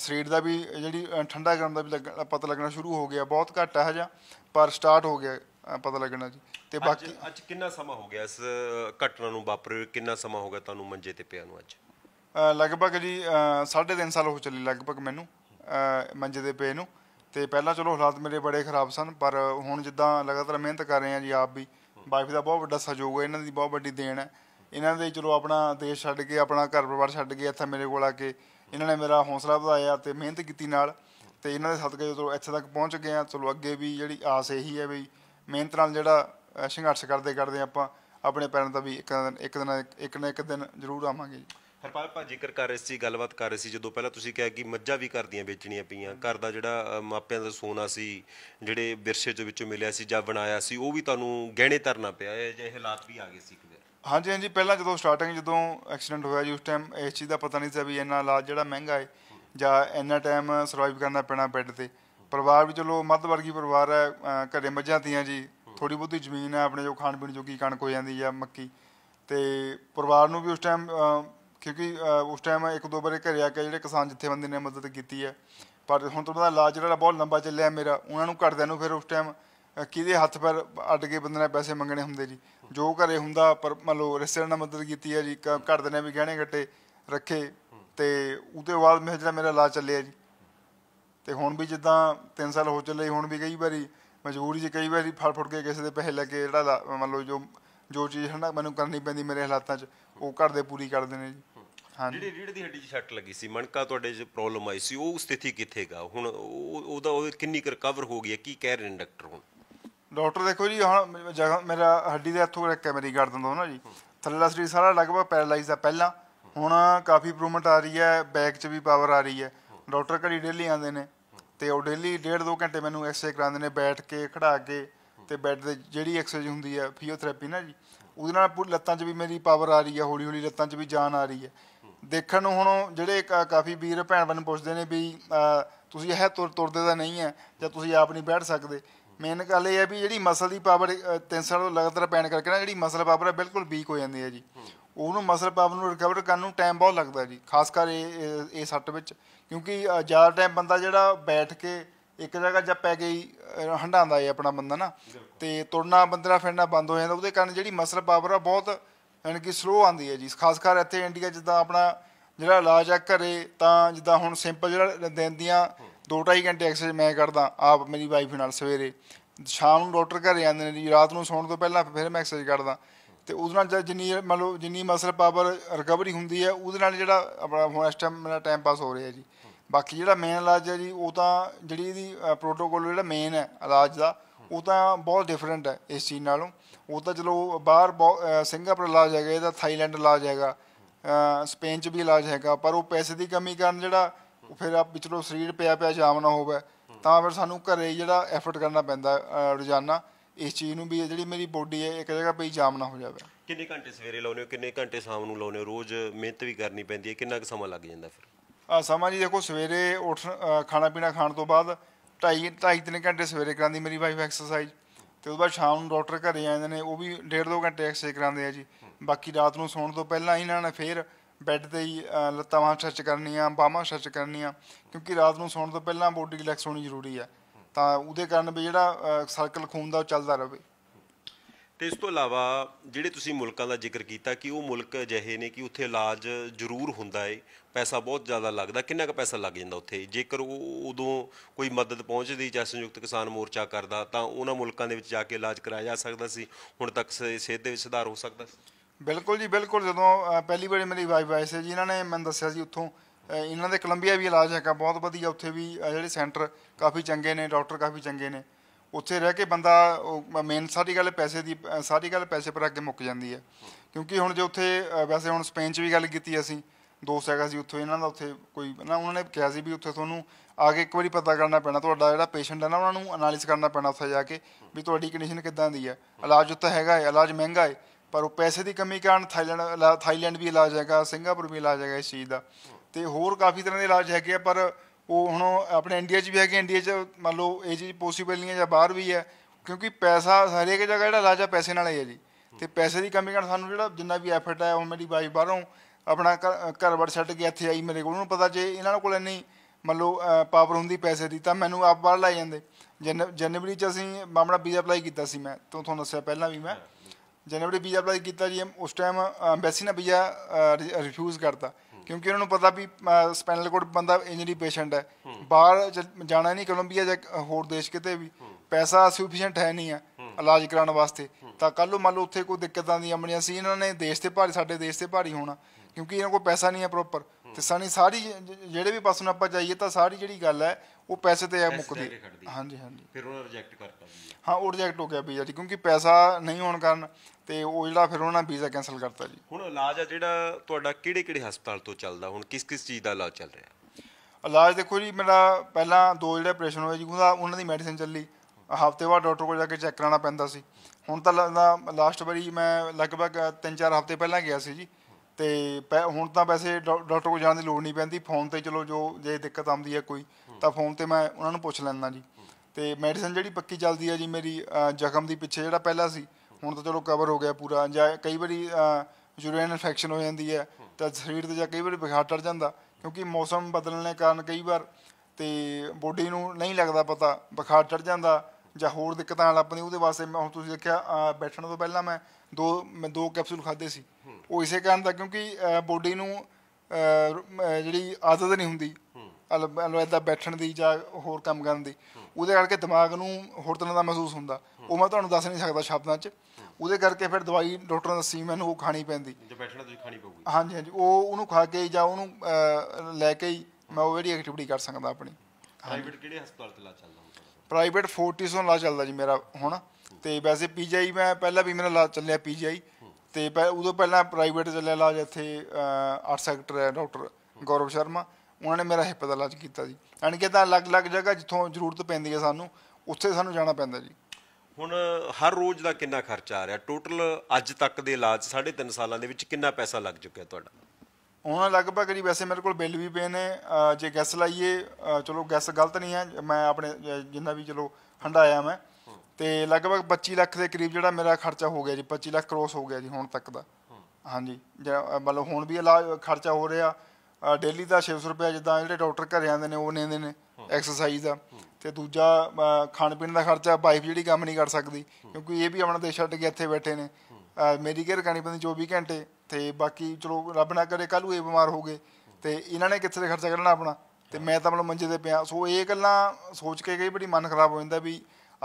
ਸਰੀਰ ਦਾ ਵੀ ਜਿਹੜੀ ਠੰਡਾ ਗਰਮ ਦਾ ਵੀ ਪਤਾ ਲੱਗਣਾ ਸ਼ੁਰੂ ਹੋ ਗਿਆ ਬਹੁਤ ਘੱਟ ਹੈ ਹਜਾ ਪਰ ਸਟਾਰਟ ਹੋ ਗਿਆ ਪਤਾ ਲੱਗਣਾ ਜੀ ਤੇ ਬਾਕੀ
ਅੱਜ ਕਿੰਨਾ ਸਮਾਂ ਹੋ ਗਿਆ ਇਸ ਘਟਨਾ ਨੂੰ ਵਾਪਰ ਕਿੰਨਾ ਸਮਾਂ ਹੋ ਗਿਆ ਤੁਹਾਨੂੰ ਮੰਜੇ ਤੇ ਪਿਆ ਨੂੰ ਅੱਜ
ਲਗਭਗ ਜੀ 3.5 ਸਾਲ ਹੋ ਚੱਲੇ ਲਗਭਗ ਮੈਨੂੰ ਮੰਜੇ ਦੇ ਪਏ ਨੂੰ ਤੇ ਪਹਿਲਾਂ ਚਲੋ ਹਾਲਾਤ ਮੇਰੇ ਬੜੇ ਖਰਾਬ ਸਨ ਪਰ ਹੁਣ ਜਿੱਦਾਂ ਲਗਾਤਾਰ ਮਿਹਨਤ ਕਰ ਰਹੇ ਆ ਜੀ ਆਪ ਵੀ ਵਾਈਫ ਦਾ ਬਹੁਤ ਵੱਡਾ ਸਹਿਯੋਗ ਹੈ ਇਹਨਾਂ ਦੀ ਬਹੁਤ ਵੱਡੀ ਦੇਣ ਹੈ ਇਹਨਾਂ ਦੇ ਚਲੋ ਆਪਣਾ ਦੇਸ਼ ਛੱਡ ਕੇ ਆਪਣਾ ਘਰ ਪਰਿਵਾਰ ਛੱਡ ਕੇ ਇੱਥੇ ਮੇਰੇ ਕੋਲ ਆ ਕੇ ਇਹਨਾਂ ਨੇ ਮੇਰਾ ਹੌਸਲਾ ਵਧਾਇਆ ਤੇ ਮਿਹਨਤ ਕੀਤੀ ਨਾਲ ਤੇ ਇਹਨਾਂ ਦੇ ਸਦਕੇ ਜਦੋਂ ਇੱਥੇ ਤੱਕ ਪਹੁੰਚ ਗਏ ਆ ਚਲੋ ਅੱਗੇ ਵੀ ਜਿਹੜੀ ਆਸ ਇਹੀ ਹੈ ਵੀ ਮਿਹਨਤ ਨਾਲ ਜਿਹੜਾ ਸੰਘਰਸ਼ ਕਰਦੇ ਕਰਦੇ ਆਪਾਂ ਆਪਣੇ ਪੈਰਾਂ ਦਾ ਵੀ ਇੱਕ ਦਿਨ ਇੱਕ ਦਿਨ ਇੱਕ ਨਾ ਇੱਕ ਦਿਨ ਜ਼ਰੂਰ ਆਵਾਂਗੇ ਜੀ
ਹਰਪਾਲ ਭਾ ਜ਼ਿਕਰ ਕਰ ਰਹੇ ਸੀ ਗੱਲਬਾਤ ਕਰ ਰਹੇ ਸੀ ਜਦੋਂ ਪਹਿਲਾਂ ਤੁਸੀਂ ਕਿਹਾ ਕਿ ਮੱਝਾਂ ਵੀ ਕਰਦੀਆਂ ਵੇਚਣੀਆਂ ਪਈਆਂ ਘਰ ਦਾ ਜਿਹੜਾ ਮਾਪਿਆਂ ਦਾ ਸੋਨਾ ਸੀ ਜਿਹੜੇ ਵਿਰਸੇ ਦੇ ਵਿੱਚੋਂ ਮਿਲਿਆ ਸੀ ਜਾਂ ਬਣਾਇਆ ਸੀ ਉਹ ਵੀ ਤੁਹਾਨੂੰ ਗਹਿਣੇ ਤਰਨਾ ਪਿਆ ਇਹ ਜਿਹੇ ਹਾਲਾਤ ਵੀ ਆ ਗਏ ਸੀ ਹਾਂਜੀ ਹਾਂਜੀ ਪਹਿਲਾਂ ਜਦੋਂ
ਸਟਾਰਟਿੰਗ ਜਦੋਂ ਐਕਸੀਡੈਂਟ ਹੋਇਆ ਜੀ ਉਸ ਟਾਈਮ ਇਸ ਚੀਜ਼ ਦਾ ਪਤਾ ਨਹੀਂ ਸੀ ਵੀ ਇੰਨਾ ਇਲਾਜ ਜਿਹੜਾ ਮਹਿੰਗਾ ਹੈ ਜਾਂ ਇੰਨਾ ਟਾਈਮ ਸਰਵਾਈਵ ਕਰਨਾ ਪੈਣਾ ਬੈੱਡ ਤੇ ਪਰਿਵਾਰ ਵੀ ਚਲੋ ਮੱਧ ਵਰਗੀ ਪਰਿਵਾਰ ਹੈ ਘਰੇ ਮੱਝਾਂ ਤੀਆਂ ਜੀ ਥੋੜੀ ਬਹੁਤੀ ਜ਼ਮੀਨ ਹੈ ਆਪਣੇ ਜੋ ਖਾਣ ਪੀਣ ਜੋਗੀ ਕਣਕ ਹੋ ਜਾਂਦੀ ਹੈ ਮੱਕੀ ਤੇ ਪਰਿਵਾਰ ਨੂੰ ਵੀ ਉਸ ਟਾਈਮ ਕਿਉਂਕਿ ਉਸ ਟਾਈਮ ਇੱਕ ਦੋ ਬਾਰੇ ਘਰੇ ਆ ਕੇ ਜਿਹੜੇ ਕਿਸਾਨ ਜਿੱਥੇ ਬੰਦੇ ਨੇ ਮਦਦ ਕੀਤੀ ਹੈ ਪਰ ਹੁਣ ਤੋਂ ਬਾਅਦ ਇਲਾਜ ਜਿਹੜਾ ਬਹੁਤ ਲੰਬਾ ਚੱਲਿਆ ਮੇਰਾ ਉਹਨਾਂ ਨੂੰ ਘਟਦਿਆਂ ਨੂੰ ਫਿਰ ਉਸ ਟਾਈਮ ਕਿਹਦੇ ਹੱਥ ਪਰ ਅੱਡ ਕੇ ਬੰਦੇ ਨੇ ਪੈਸੇ ਮੰਗਣੇ ਹੁੰਦੇ ਜੀ ਜੋ ਘਰੇ ਹੁੰਦਾ ਪਰ ਮੰਨ ਲਓ ਰਿਸ਼ਤੇ ਨਾਲ ਮਦਦ ਕੀਤੀ ਹੈ ਜੀ ਘਰ ਦੇ ਨੇ ਵੀ ਗਹਿਣੇ ਘਟੇ ਰੱਖੇ ਤੇ ਉਹਦੇ ਬਾਅਦ ਮੈਂ ਜਿਹੜਾ ਮੇਰਾ ਲਾ ਚੱਲਿਆ ਜੀ ਤੇ ਹੁਣ ਵੀ ਜਿੱਦਾਂ 3 ਸਾਲ ਹੋ ਚੱਲੇ ਹੁਣ ਵੀ ਕਈ ਵਾਰੀ ਮਜਬੂਰੀ 'ਚ ਕਈ ਵਾਰੀ ਫੜ ਫੜ ਕੇ ਕਿਸੇ ਦੇ ਪੈਸੇ ਲੱਗੇ ਜਿਹੜਾ ਮੰਨ ਲਓ ਜੋ ਜੋ ਚੀਜ਼ ਹੈ ਨਾ ਮੈਨੂੰ ਕਰਨੀ ਪੈਂਦੀ ਮੇਰੇ ਹਾਲਾਤਾਂ 'ਚ ਉਹ ਘਰ ਦੇ ਪੂਰੀ ਕਰਦੇ ਨੇ ਜੀ
ਹਾਂ ਜਿਹੜੀ ਰੀੜ ਦੀ ਹੱਡੀ 'ਚ ਸੱਟ ਲੱਗੀ ਸੀ ਮਣਕਾ ਤੁਹਾਡੇ 'ਚ ਪ੍ਰੋਬਲਮ ਆਈ ਸੀ ਉਹ ਸਥਿਤੀ ਕਿੱਥੇ ਗਾ ਹੁਣ ਉਹ- ਉਹਦਾ ਉਹ ਕਿੰਨੀ ਕਰ ਰਿਕਵਰ ਹੋ ਗਈ ਹੈ ਕੀ ਕਹਿ ਰਹੇ ਨੇ ਡਾਕਟਰ ਹੁਣ
ਡਾਕਟਰ ਦੇਖੋ ਜੀ ਹੁਣ ਮੇਰਾ ਹੱਡੀ ਦੇ ਹੱਥੋਂ ਇੱਕ ਮੇਰੀ ਗਰਦਨ ਤੋਂ ਨਾ ਜੀ ਥੱਲੇ ਸਰੀਰ ਸਾਰਾ ਲਗਭਗ ਪੈਰਲਾਈਜ਼ ਆ ਪਹਿਲਾਂ ਹੁਣ ਕਾਫੀ ਇੰਪਰੂਵਮੈਂਟ ਆ ਰਹੀ ਹੈ ਬੈਕ 'ਚ ਵੀ ਪਾਵਰ ਆ ਰਹੀ ਹੈ ਡਾਕਟਰ ਘੜੀ ਡੇਲੀ ਆਉਂਦੇ ਨੇ ਤੇ ਉਹ ਡੇਲੀ 1.5-2 ਘੰਟੇ ਮੈਨੂੰ ਐਕਸਰਸਾਈਜ਼ ਕਰਾਉਂਦੇ ਨੇ ਬੈਠ ਕੇ ਖੜਾ ਕੇ ਤੇ ਬੈੱਡ ਤੇ ਜਿਹੜੀ ਐਕਸਰਸਾਈਜ਼ ਹੁੰਦੀ ਹੈ ਫਿਜ਼ੀਓਥੈਰੇਪੀ ਨਾ ਜੀ ਉਹਦੇ ਨਾਲ ਪੂਰੀ ਲੱਤਾਂ 'ਚ ਵੀ ਮੇਰੀ ਪਾਵਰ ਆ ਰਹੀ ਹੈ ਹੌਲੀ ਹੌਲੀ ਲੱਤਾਂ 'ਚ ਵੀ ਜਾਨ ਆ ਰਹੀ ਹੈ ਦੇਖਣ ਨੂੰ ਹੁਣ ਜਿਹੜੇ ਕਾਫੀ ਵੀਰ ਭੈਣ ਬੰਨ ਪੁੱਛਦੇ ਨੇ ਵੀ ਤੁਸੀਂ ਇਹ ਤੁਰ ਤੁਰਦੇ ਦਾ ਨਹੀਂ ਹੈ ਜਾਂ ਤੁਸੀਂ ਆਪ ਨਹੀਂ ਬੈਠ ਸਕਦੇ ਮੇਨ ਗੱਲ ਇਹ ਹੈ ਵੀ ਜਿਹੜੀ ਮਸਲ ਦੀ ਪਾਵਰ 3 ਸਾਲ ਲਗਾਤਾਰ ਪੈਣ ਕਰਕੇ ਨਾ ਜਿਹੜੀ ਮਸਲ ਪਾਵਰ ਹੈ ਬਿਲਕੁਲ ਵੀਕ ਹੋ ਜਾਂਦੀ ਹੈ ਜੀ ਉਹਨੂੰ ਮਸਲ ਪਾਵਰ ਨੂੰ ਰਿਕਵਰ ਕਰਨ ਨੂੰ ਟਾਈਮ ਬਹੁਤ ਲੱਗਦਾ ਜੀ ਖਾਸ ਕਰ ਇਹ ਇਹ ਸੱਟ ਵਿੱਚ ਕਿਉਂਕਿ ਜ਼ਿਆਦਾ ਟਾਈਮ ਬੰਦਾ ਜਿਹੜਾ ਬੈਠ ਕੇ ਇੱਕ ਜਗ੍ਹਾ ਜਾਂ ਪੈ ਗਈ ਹੰਡਾਉਂਦਾ ਹੈ ਆਪਣਾ ਬੰਦਾ ਨਾ ਤੇ ਤੁਰਨਾ ਬੰਦਰਾ ਫਿਰਨਾ ਬੰਦ ਹੋ ਜਾਂਦਾ ਉਹਦੇ ਕਾਰਨ ਜਿਹੜੀ ਮਸਲ ਪਾਵਰ ਆ ਬਹੁਤ ਯਾਨੀ ਕਿ ਸਲੋ ਆਂਦੀ ਹੈ ਜੀ ਖਾਸ ਕਰ ਇੱਥੇ ਇੰਡੀਆ ਜਿੱਦਾਂ ਆਪਣਾ ਜਿਹੜਾ ਇਲਾਜ ਆ ਘਰੇ ਤਾਂ ਜਿੱਦਾਂ ਹੁਣ ਸਿੰਪਲ ਜਿਹੜਾ ਦਿੰਦੀਆਂ ਦੋ ਢਾਈ ਘੰਟੇ ਐਕਸਰਸਾਈਜ਼ ਮੈਂ ਕਰਦਾ ਆਪ ਮੇਰੀ ਵਾਈਫ ਨਾਲ ਸਵੇਰੇ ਸ਼ਾਮ ਨੂੰ ਡਾਕਟਰ ਘਰ ਆਉਂਦੇ ਨੇ ਜੀ ਰਾਤ ਨੂੰ ਸੌਣ ਤੋਂ ਪਹਿਲਾਂ ਫਿਰ ਮੈਂ ਐਕਸਰਸਾਈਜ਼ ਕਰਦਾ ਤੇ ਉਹਦੇ ਨਾਲ ਜਿੰਨੀ ਮਤਲਬ ਜਿੰਨੀ ਮਸਲ ਪਾਵਰ ਰਿਕਵਰੀ ਹੁੰਦੀ ਹੈ ਉਹਦੇ ਨਾਲ ਜਿਹੜਾ ਆਪਣਾ ਹੁਣ ਇਸ ਟਾਈਮ ਮੇਰਾ ਟਾਈਮ ਪਾਸ ਹੋ ਰਿਹਾ ਜੀ ਬਾਕੀ ਜਿਹੜਾ ਮੇਨ ਇਲਾਜ ਹੈ ਜੀ ਉਹ ਤਾਂ ਜਿਹੜੀ ਇਹਦੀ ਪ੍ਰੋਟੋਕੋਲ ਜਿਹੜਾ ਮੇਨ ਹੈ ਇਲਾਜ ਦਾ ਉਹ ਤਾਂ ਬਹੁਤ ਡਿਫਰੈਂਟ ਹੈ ਇਸ ਚੀਜ਼ ਨਾਲੋਂ ਉਹ ਤਾਂ ਚਲੋ ਬਾਹਰ ਸਿੰਗਾਪੁਰ ਇਲਾਜ ਹੈਗਾ ਇਹਦਾ ਥਾਈਲੈਂਡ ਇਲਾਜ ਹੈਗਾ ਸਪੇਨ 'ਚ ਵੀ ਇਲਾਜ ਹੈਗਾ ਪਰ ਉਹ ਪੈਸੇ ਦੀ ਕਮੀ ਕਾਰਨ ਜਿਹੜਾ ਫਿਰ ਆ ਵਿਚਲੋ ਸਰੀਰ ਪਿਆ ਪਿਆ ਸ਼ਾਮ ਨਾ ਹੋਵੇ ਤਾਂ ਫਿਰ ਸਾਨੂੰ ਘਰੇ ਜਿਹੜਾ ਐਫਰਟ ਕਰਨਾ ਪੈਂਦਾ ਰੋਜ਼ਾਨਾ ਇਸ ਚੀਜ਼ ਨੂੰ ਵੀ ਜਿਹੜੀ ਮੇਰੀ ਬੋਡੀ ਹੈ ਇੱਕ ਜਗ੍ਹਾ ਪਈ ਜਾਮ ਨਾ ਹੋ ਜਾਵੇ
ਕਿੰਨੇ ਘੰਟੇ ਸਵੇਰੇ ਲਾਉਨੇ ਹੋ ਕਿੰਨੇ ਘੰਟੇ ਸ਼ਾਮ ਨੂੰ ਲਾਉਨੇ ਹੋ ਰੋਜ਼ ਮਿਹਨਤ ਵੀ ਕਰਨੀ ਪੈਂਦੀ ਹੈ ਕਿੰਨਾ ਕੁ ਸਮਾਂ ਲੱਗ ਜਾਂਦਾ ਫਿਰ
ਆ ਸਮਾਂ ਜੀ ਦੇਖੋ ਸਵੇਰੇ ਉੱਠ ਖਾਣਾ ਪੀਣਾ ਖਾਣ ਤੋਂ ਬਾਅਦ 2.5 ਤਿੰਨ ਘੰਟੇ ਸਵੇਰੇ ਕਰਾਂਦੀ ਮੇਰੀ ਵਾਈਫ ਐਕਸਰਸਾਈਜ ਤੇ ਉਸ ਤੋਂ ਬਾਅਦ ਸ਼ਾਮ ਨੂੰ ਡਾਕਟਰ ਘਰੇ ਆ ਜਾਂਦੇ ਨੇ ਉਹ ਵੀ 1.5 2 ਘੰਟੇ ਐਕਸਰਸਾਈਜ਼ ਕਰਾਉਂਦੇ ਆ ਜੀ ਬਾਕੀ ਰਾਤ ਨੂੰ ਸੌਣ ਤੋਂ ਪਹਿਲਾਂ ਇਹਨਾਂ ਨੇ ਫੇਰ ਬੈੱਡ ਤੇ ਹੀ ਲੱਤਾਂ ਬਾਹਾਂ ਸਟ੍ਰੈਚ ਕਰਨੀਆਂ ਬਾਹਾਂ ਸਟ੍ਰੈਚ ਕਰਨੀਆਂ ਕਿਉਂਕਿ ਰਾਤ ਨੂੰ ਸੌਣ ਤੋਂ ਪਹਿਲਾਂ ਬੋਡੀ ਰਿਲੈਕਸ ਹੋਣੀ ਜ਼ਰੂਰੀ ਹੈ ਤਾਂ ਉਹਦੇ ਕਾਰਨ ਵੀ ਜਿਹੜਾ ਸਰਕਲ ਖੂਨ ਦਾ ਚੱਲਦਾ ਰਹੇ
ਤੇ ਇਸ ਤੋਂ ਇਲਾਵਾ ਜਿਹੜੇ ਤੁਸੀਂ ਮੁਲਕਾਂ ਦਾ ਜ਼ਿਕਰ ਕੀਤਾ ਕਿ ਉਹ ਮੁਲਕ ਅਜਿਹੇ ਨੇ ਕਿ ਉੱਥੇ ਇਲਾਜ ਜ਼ਰੂਰ ਹੁੰਦਾ ਏ ਪੈਸਾ ਬਹੁਤ ਜ਼ਿਆਦਾ ਲੱਗਦਾ ਕਿੰਨਾ ਕੁ ਪੈਸਾ ਲੱਗ ਜਾਂਦਾ ਉੱਥੇ ਜੇਕਰ ਉਹ ਉਦੋਂ ਕੋਈ ਮਦਦ ਪਹੁੰਚਦੀ ਜਾਂ ਸੰਯੁਕਤ ਕਿਸਾਨ ਮੋਰਚਾ ਕਰਦਾ ਤਾਂ ਉਹਨਾਂ ਮੁਲਕਾਂ ਦੇ ਵਿੱਚ ਜਾ ਕੇ ਇਲਾਜ ਕਰਾਇਆ ਜਾ ਸਕਦਾ ਸੀ ਹੁਣ ਤੱਕ ਸਿਹਤ ਦੇ ਵਿੱਚ ਸੁਧਾਰ ਹੋ ਸਕਦਾ ਸੀ
ਬਿਲਕੁਲ ਜੀ ਬਿਲਕੁਲ ਜਦੋਂ ਪਹਿਲੀ ਵਾਰੀ ਮੇਰੀ ਵਾਈਫ ਆਏ ਸੀ ਜੀ ਇਹਨਾਂ ਨੇ ਮੈਨੂੰ ਦੱਸਿਆ ਸੀ ਉੱਥੋਂ ਇਹਨਾਂ ਦੇ ਕੋਲੰਬੀਆ ਵੀ ਇਲਾਜ ਹੈਗਾ ਬਹੁਤ ਵਧੀਆ ਉੱਥੇ ਵੀ ਜਿਹੜੇ ਸੈਂਟਰ ਕਾਫੀ ਚੰਗੇ ਨੇ ਡਾਕਟਰ ਕਾਫੀ ਚੰਗੇ ਨੇ ਉੱਥੇ ਰਹਿ ਕੇ ਬੰਦਾ ਮੇਨ ਸਾਰੀ ਗੱਲ ਪੈਸੇ ਦੀ ਸਾਰੀ ਗੱਲ ਪੈਸੇ ਪਰ ਅੱਗੇ ਮੁੱਕ ਜਾਂਦੀ ਹੈ ਕਿਉਂਕਿ ਹੁਣ ਜੇ ਉੱਥੇ ਵੈਸੇ ਹੁਣ ਸਪੇਨ 'ਚ ਵੀ ਗੱਲ ਕੀਤੀ ਅਸੀਂ ਦੋਸਤ ਹੈਗਾ ਸੀ ਉੱਥੋਂ ਇਹਨਾਂ ਦਾ ਉੱਥੇ ਕੋਈ ਨਾ ਉਹਨਾਂ ਨੇ ਕਿਹਾ ਸੀ ਵੀ ਉੱਥੇ ਤੁਹਾਨੂੰ ਆ ਕੇ ਇੱਕ ਵਾਰੀ ਪਤਾ ਕਰਨਾ ਪੈਣਾ ਤੁਹਾਡਾ ਜਿਹੜਾ ਪੇਸ਼ੈਂਟ ਹੈ ਨਾ ਉਹਨਾਂ ਨੂੰ ਅਨਾਲਿਸ ਕਰਨਾ ਪੈਣਾ ਉੱਥੇ ਜਾ ਕੇ ਵੀ ਤੁਹਾਡੀ ਕੰਡੀਸ਼ਨ ਕਿੱਦਾਂ ਦੀ ਹੈ ਇਲਾਜ ਉੱਥੇ ਹੈਗਾ ਹੈ ਇਲਾਜ ਮਹਿੰਗਾ ਹੈ ਪਰ ਉਹ ਪੈਸੇ ਦੀ ਕਮੀ ਕਾਰਨ ਥਾਈਲੈਂਡ ਥਾਈਲੈਂਡ ਵੀ ਇਲਾਜ ਹੈਗਾ ਸਿੰਗਾਪੁਰ ਵੀ ਇਲਾਜ ਹੈਗਾ ਇਸ ਚੀਜ਼ ਦਾ ਤੇ ਹੋਰ ਕਾਫੀ ਤਰ੍ਹਾਂ ਦੇ ਇਲਾਜ ਹੈਗੇ ਆ ਪਰ ਉਹ ਹੁਣ ਆਪਣੇ ਇੰਡੀਆ 'ਚ ਵੀ ਹੈਗੇ ਇੰਡੀਆ 'ਚ ਮੰਨ ਲਓ ਇਹ ਚੀਜ਼ ਪੋਸੀਬਲ ਨਹੀਂ ਹੈ ਜਾਂ ਬਾਹਰ ਵੀ ਹੈ ਕਿਉਂਕਿ ਪੈਸਾ ਹਰੇਕ ਜਗ੍ਹਾ ਜਿਹੜਾ ਇਲਾਜ ਆ ਪੈਸੇ ਨਾਲ ਹੀ ਹੈ ਜੀ ਤੇ ਪੈਸੇ ਦੀ ਕਮੀ ਕਾਰਨ ਸਾਨੂੰ ਜਿਹੜਾ ਜਿੰਨਾ ਵੀ ਐਫਰਟ ਹੈ ਉਹ ਮੇਰੀ ਵਾਈਫ ਬਾਹਰੋਂ ਆਪਣਾ ਘਰ ਵੜ ਛੱਡ ਕੇ ਇੱਥੇ ਆਈ ਮੇਰੇ ਕੋਲ ਉਹਨੂੰ ਪਤਾ ਜੇ ਇਹਨਾਂ ਕੋਲ ਇੰਨੀ ਮੰਨ ਲਓ ਪਾਵਰ ਹੁੰਦੀ ਪੈਸੇ ਦੀ ਤਾਂ ਮੈਨੂੰ ਆਪ ਬਾਹਰ ਲੈ ਜਾਂਦੇ ਜਨਵਰੀ ਚ ਅਸੀਂ ਆਪਣਾ ਵੀਜ਼ਾ ਅਪਲਾਈ ਕੀਤਾ ਸੀ ਮੈਂ ਤੋਂ ਤੁਹਾਨੂੰ ਦੱਸਿਆ ਪਹਿਲਾਂ ਵੀ ਮੈਂ ਜਨਵਰੀ ਵੀਜ਼ਾ ਅਪਲਾਈ ਕੀਤਾ ਜੀ ਉਸ ਟਾਈਮ ਐਮਬੈਸੀ ਨੇ ਵੀਜ਼ਾ ਰਿਫਿਊਜ਼ ਕਰਤਾ ਕਿਉਂਕਿ ਉਹਨਾਂ ਨੂੰ ਪਤਾ ਵੀ ਸਪੈਨਲ ਕੋਡ ਬੰਦਾ ਇੰਜਰੀ ਪੇਸ਼ੈਂਟ ਹੈ ਬਾਹਰ ਜਾਣਾ ਨਹੀਂ ਕੋਲੰਬੀਆ ਜਾਂ ਹੋਰ ਦੇਸ਼ ਕਿਤੇ ਵੀ ਪੈਸਾ ਸਫੀਸ਼ੀਐਂਟ ਹੈ ਨਹੀਂ ਆ ਇਲਾਜ ਕਰਾਉਣ ਵਾਸਤੇ ਤਾਂ ਕੱਲ ਨੂੰ ਮੰਨ ਲਓ ਉੱਥੇ ਕੋਈ ਦਿੱਕਤਾਂ ਦੀ ਆਮਣੀਆਂ ਸੀ ਇਹਨਾਂ ਨੇ ਦੇਸ਼ ਤੇ ਭਾਰੀ ਸਾਡੇ ਦੇਸ਼ ਤੇ ਭਾਰੀ ਹੋਣਾ ਕਿਉਂਕਿ ਇਹਨਾਂ ਕੋਲ ਪੈਸਾ ਨਹੀਂ ਹੈ ਪ੍ਰੋਪਰ ਤੇ ਸਾਨੀ ਸਾਰੀ ਜਿਹੜੇ ਵੀ ਪਾਸੋਂ ਆਪਾਂ ਜਾਈਏ ਤਾਂ ਸਾਰੀ ਜਿਹੜੀ ਗੱਲ ਹੈ ਉਹ ਪੈਸੇ ਤੇ ਆ ਮੁੱਕਦੀ
ਹਾਂਜੀ ਹਾਂਜੀ ਫਿਰ ਉਹਨਾਂ ਰਿਜੈਕਟ ਕਰਤਾ
ਹਾਂ ਉਹ ਰਿਜੈਕਟ ਹੋ ਗਿਆ ਵੀਜ਼ਾ ਜੀ ਕਿਉਂਕਿ ਪੈਸਾ ਨਹੀਂ ਹੋਣ ਕਾਰਨ ਤੇ ਉਹ ਜਿਹੜਾ ਫਿਰ ਉਹਨਾਂ ਵੀਜ਼ਾ ਕੈਨਸਲ ਕਰਤਾ ਜੀ
ਹੁਣ ਇਲਾਜ ਆ ਜਿਹੜਾ ਤੁਹਾਡਾ ਕਿਹੜੇ ਕਿਹੜੇ ਹਸਪਤਾਲ ਤੋਂ ਚੱਲਦਾ ਹੁਣ ਕਿਸ ਕਿਸ ਚੀਜ਼ ਦਾ ਇਲਾਜ ਚੱਲ ਰਿਹਾ ਇਲਾਜ
ਦੇਖੋ ਜੀ ਮੇਰਾ ਪਹਿਲਾਂ ਦੋ ਜਿਹੜੇ ਆਪਰੇਸ਼ਨ ਹੋਏ ਜੀ ਉਹਨਾਂ ਦੀ ਮੈਡੀਸਿਨ ਚੱਲੀ ਹਫਤੇ ਬਾਅਦ ਡਾਕਟਰ ਕੋਲ ਜਾ ਕੇ ਚੈੱਕ ਕਰਾਉਣਾ ਪੈਂਦਾ ਸੀ ਹੁਣ ਤਾਂ ਲਾਸਟ ਵਾਰੀ ਮੈਂ ਲਗਭਗ 3-4 ਹਫ਼ਤੇ ਪਹਿਲਾਂ ਗਿਆ ਸੀ ਜੀ ਤੇ ਹੁਣ ਤਾਂ ਵੈਸੇ ਡਾਕਟਰ ਕੋਲ ਜਾਣ ਦੀ ਲੋੜ ਨਹੀਂ ਪੈਂਦੀ ਫੋਨ ਤੇ ਚਲੋ ਜੋ ਜੇ ਦਿੱਕਤ ਆਉਂਦੀ ਹੈ ਕੋਈ ਤਾਂ ਫੋਨ ਤੇ ਮੈਂ ਉਹਨਾਂ ਨੂੰ ਪੁੱਛ ਲੈਂਦਾ ਜੀ ਤੇ ਮੈਡੀਸਨ ਜਿਹੜੀ ਪੱਕੀ ਚੱਲਦੀ ਹੈ ਜੀ ਮੇਰੀ ਜ਼ਖਮ ਦੀ ਪਿੱਛੇ ਜਿਹੜਾ ਪਹਿਲਾਂ ਸੀ ਹੁਣ ਤਾਂ ਚਲੋ ਕਵਰ ਹੋ ਗਿਆ ਪੂਰਾ ਜਾਂ ਕਈ ਵਾਰੀ ਯੂਰੀਨ ਇਨਫੈਕਸ਼ਨ ਹੋ ਜਾਂਦੀ ਹੈ ਤਾਂ ਸਰੀਰ ਤੇ ਜਾਂ ਕਈ ਵਾਰੀ ਬੁਖਾਰ ਚੜ ਜਾਂਦਾ ਕਿਉਂਕਿ ਮੌਸਮ ਬਦਲਣ ਦੇ ਕਾਰਨ ਕਈ ਵਾਰ ਤੇ ਬੋਡੀ ਨੂੰ ਨਹੀਂ ਲੱਗਦਾ ਪਤਾ ਬੁਖਾਰ ਚੜ ਜਾਂਦਾ ਜਾਂ ਹੋਰ ਦਿੱਕਤਾਂ ਨਾਲ ਲੱਪਣੀ ਉਹਦੇ ਵਾਸਤੇ ਹੁਣ ਤੁਸੀਂ ਦੇਖਿਆ ਬੈਠਣ ਤੋਂ ਪਹਿਲਾਂ ਮੈਂ ਦੋ ਮੈਂ ਦੋ ਕੈਪਸੂਲ ਖਾਦੇ ਸੀ ਉਹ ਇਸੇ ਕਾਰਨ ਦਾ ਕਿਉਂਕਿ ਬੋਡੀ ਨੂੰ ਜਿਹੜੀ ਆਦਤ ਨਹੀਂ ਹੁੰਦੀ ਅਲਵੈਦਾ ਬੈਠਣ ਦੀ ਜਾਂ ਹੋਰ ਕੰਮ ਕਰਨ ਦੀ ਉਹਦੇ ਕਰਕੇ ਦਿਮਾਗ ਨੂੰ ਹੋਰ ਤਰ੍ਹਾਂ ਦਾ ਮਹਿਸੂਸ ਹੁੰਦਾ ਉਹ ਮੈਂ ਤੁਹਾਨੂੰ ਦੱਸ ਨਹੀਂ ਸਕਦਾ ਸ਼ਬਦਾਂ 'ਚ ਉਹਦੇ ਕਰਕੇ ਫਿਰ ਦਵਾਈ ਡਾਕਟਰਾਂ ਦਾ ਸੀ ਮੈਨੂੰ ਉਹ ਖਾਣੀ ਪੈਂਦੀ ਜੇ
ਬੈਠਣਾ ਤੁਸੀਂ ਖਾਣੀ ਪਊਗੀ
ਹਾਂਜੀ ਹਾਂਜੀ ਉਹ ਉਹਨੂੰ ਖਾ ਕੇ ਜਾਂ ਉਹਨੂੰ ਲੈ ਕੇ ਹੀ ਮੈਂ ਉਹ ਜਿਹੜੀ ਐਕਟੀਵਿਟੀ ਕਰ ਸਕਦਾ ਆਪਣੀ
ਪ੍ਰਾਈਵੇਟ ਕਿਹੜੇ ਹਸਪਤਾਲ ਤੇ ਲਾ ਚੱਲਦਾ
ਪ੍ਰਾਈਵੇਟ 40 ਤੋਂ ਲਾ ਚੱਲਦਾ ਜੀ ਮੇਰਾ ਹੁਣ ਤੇ ਵੈਸੇ ਪੀਜੀਆਈ ਮੈਂ ਪਹਿਲਾਂ ਵੀ ਮੇਰਾ ਚੱਲਿਆ ਪੀਜੀਆਈ ਤੇ ਉਦੋਂ ਪਹਿਲਾਂ ਪ੍ਰਾਈਵੇਟ ਚੱਲਿਆ ਲਾਜ ਇੱਥੇ 8 ਸੈਕਟਰ ਹੈ ਡਾਕਟਰ ਗੌਰਵ ਸ਼ਰਮਾ ਉਹਨਾਂ ਨੇ ਮੇਰਾ ਹਿੱਪ ਦਾ ਇਲਾਜ ਕੀਤਾ ਜੀ ਯਾਨੀ ਕਿ ਤਾਂ ਅਲੱਗ-ਅਲੱਗ ਜਗ੍ਹਾ ਜਿੱਥੋਂ ਜ਼ਰੂਰਤ ਪੈਂਦੀ ਹੈ ਸਾਨੂੰ ਉੱਥੇ ਸਾਨੂੰ ਜਾਣਾ ਪੈਂਦਾ ਜੀ
ਹੁਣ ਹਰ ਰੋਜ਼ ਦਾ ਕਿੰਨਾ ਖਰਚਾ ਆ ਰਿਹਾ ਟੋਟਲ ਅੱਜ ਤੱਕ ਦੇ ਇਲਾਜ 3.5 ਸਾਲਾਂ ਦੇ ਵਿੱਚ ਕਿੰਨਾ ਪੈਸਾ ਲੱਗ ਚੁੱਕਿਆ ਤੁਹਾਡਾ
ਉਹਨਾਂ ਲਗਭਗ ਜੀ ਵੈਸੇ ਮੇਰੇ ਕੋਲ ਬਿੱਲ ਵੀ ਪਏ ਨੇ ਜੇ ਗੈਸ ਲਾਈਏ ਚਲੋ ਗੈਸ ਗਲਤ ਨਹੀਂ ਹੈ ਮੈਂ ਆਪਣੇ ਜਿੰਨਾ ਵੀ ਚਲੋ ਹੰਡਾਇਆ ਮੈਂ ਤੇ ਲਗਭਗ 25 ਲੱਖ ਦੇ ਕਰੀਬ ਜਿਹੜਾ ਮੇਰਾ ਖਰਚਾ ਹੋ ਗਿਆ ਜੀ 25 ਲੱਖ ਕ੍ਰੋਸ ਹੋ ਗਿਆ ਜੀ ਹੁਣ ਤੱਕ ਦਾ ਹਾਂਜੀ ਮਤਲਬ ਹੁਣ ਵੀ ਇਲਾਜ ਖਰਚਾ ਹੋ ਰਿਹਾ ਡੇਲੀ ਦਾ 600 ਰੁਪਏ ਜਿੱਦਾਂ ਜਿਹੜੇ ਡਾਕਟਰ ਘਰੇ ਆਉਂਦੇ ਨੇ ਉਹ ਲੈਂਦੇ ਨੇ ਐਕਸਰਸਾਈਜ਼ ਦਾ ਤੇ ਦੂਜਾ ਖਾਣ ਪੀਣ ਦਾ ਖਰਚਾ ਵਾਈਫ ਜਿਹੜੀ ਕੰਮ ਨਹੀਂ ਕਰ ਸਕਦੀ ਕਿਉਂਕਿ ਇਹ ਵੀ ਆਪਣਾ ਦੇਸ਼ ਛੱਡ ਕੇ ਇੱਥੇ ਬੈਠੇ ਨੇ ਮੇਰੀ ਘਰ ਕਰਨੀ ਪੈਂਦੀ 24 ਘੰਟੇ ਤੇ ਬਾਕੀ ਚਲੋ ਰੱਬ ਨਾ ਕਰੇ ਕੱਲੂ ਇਹ ਬਿਮਾਰ ਹੋ ਗਏ ਤੇ ਇਹਨਾਂ ਨੇ ਕਿੱਥੇ ਖਰਚਾ ਕਰਨਾ ਆਪਣਾ ਤੇ ਮੈਂ ਤਾਂ ਮਤਲਬ ਮੰਜੇ ਤੇ ਪਿਆ ਸੋ ਇਹ ਗੱਲਾਂ ਸੋਚ ਕੇ ਕਈ ਬੜੀ ਮਨ ਖਰਾਬ ਹੋ ਜਾਂਦਾ ਵੀ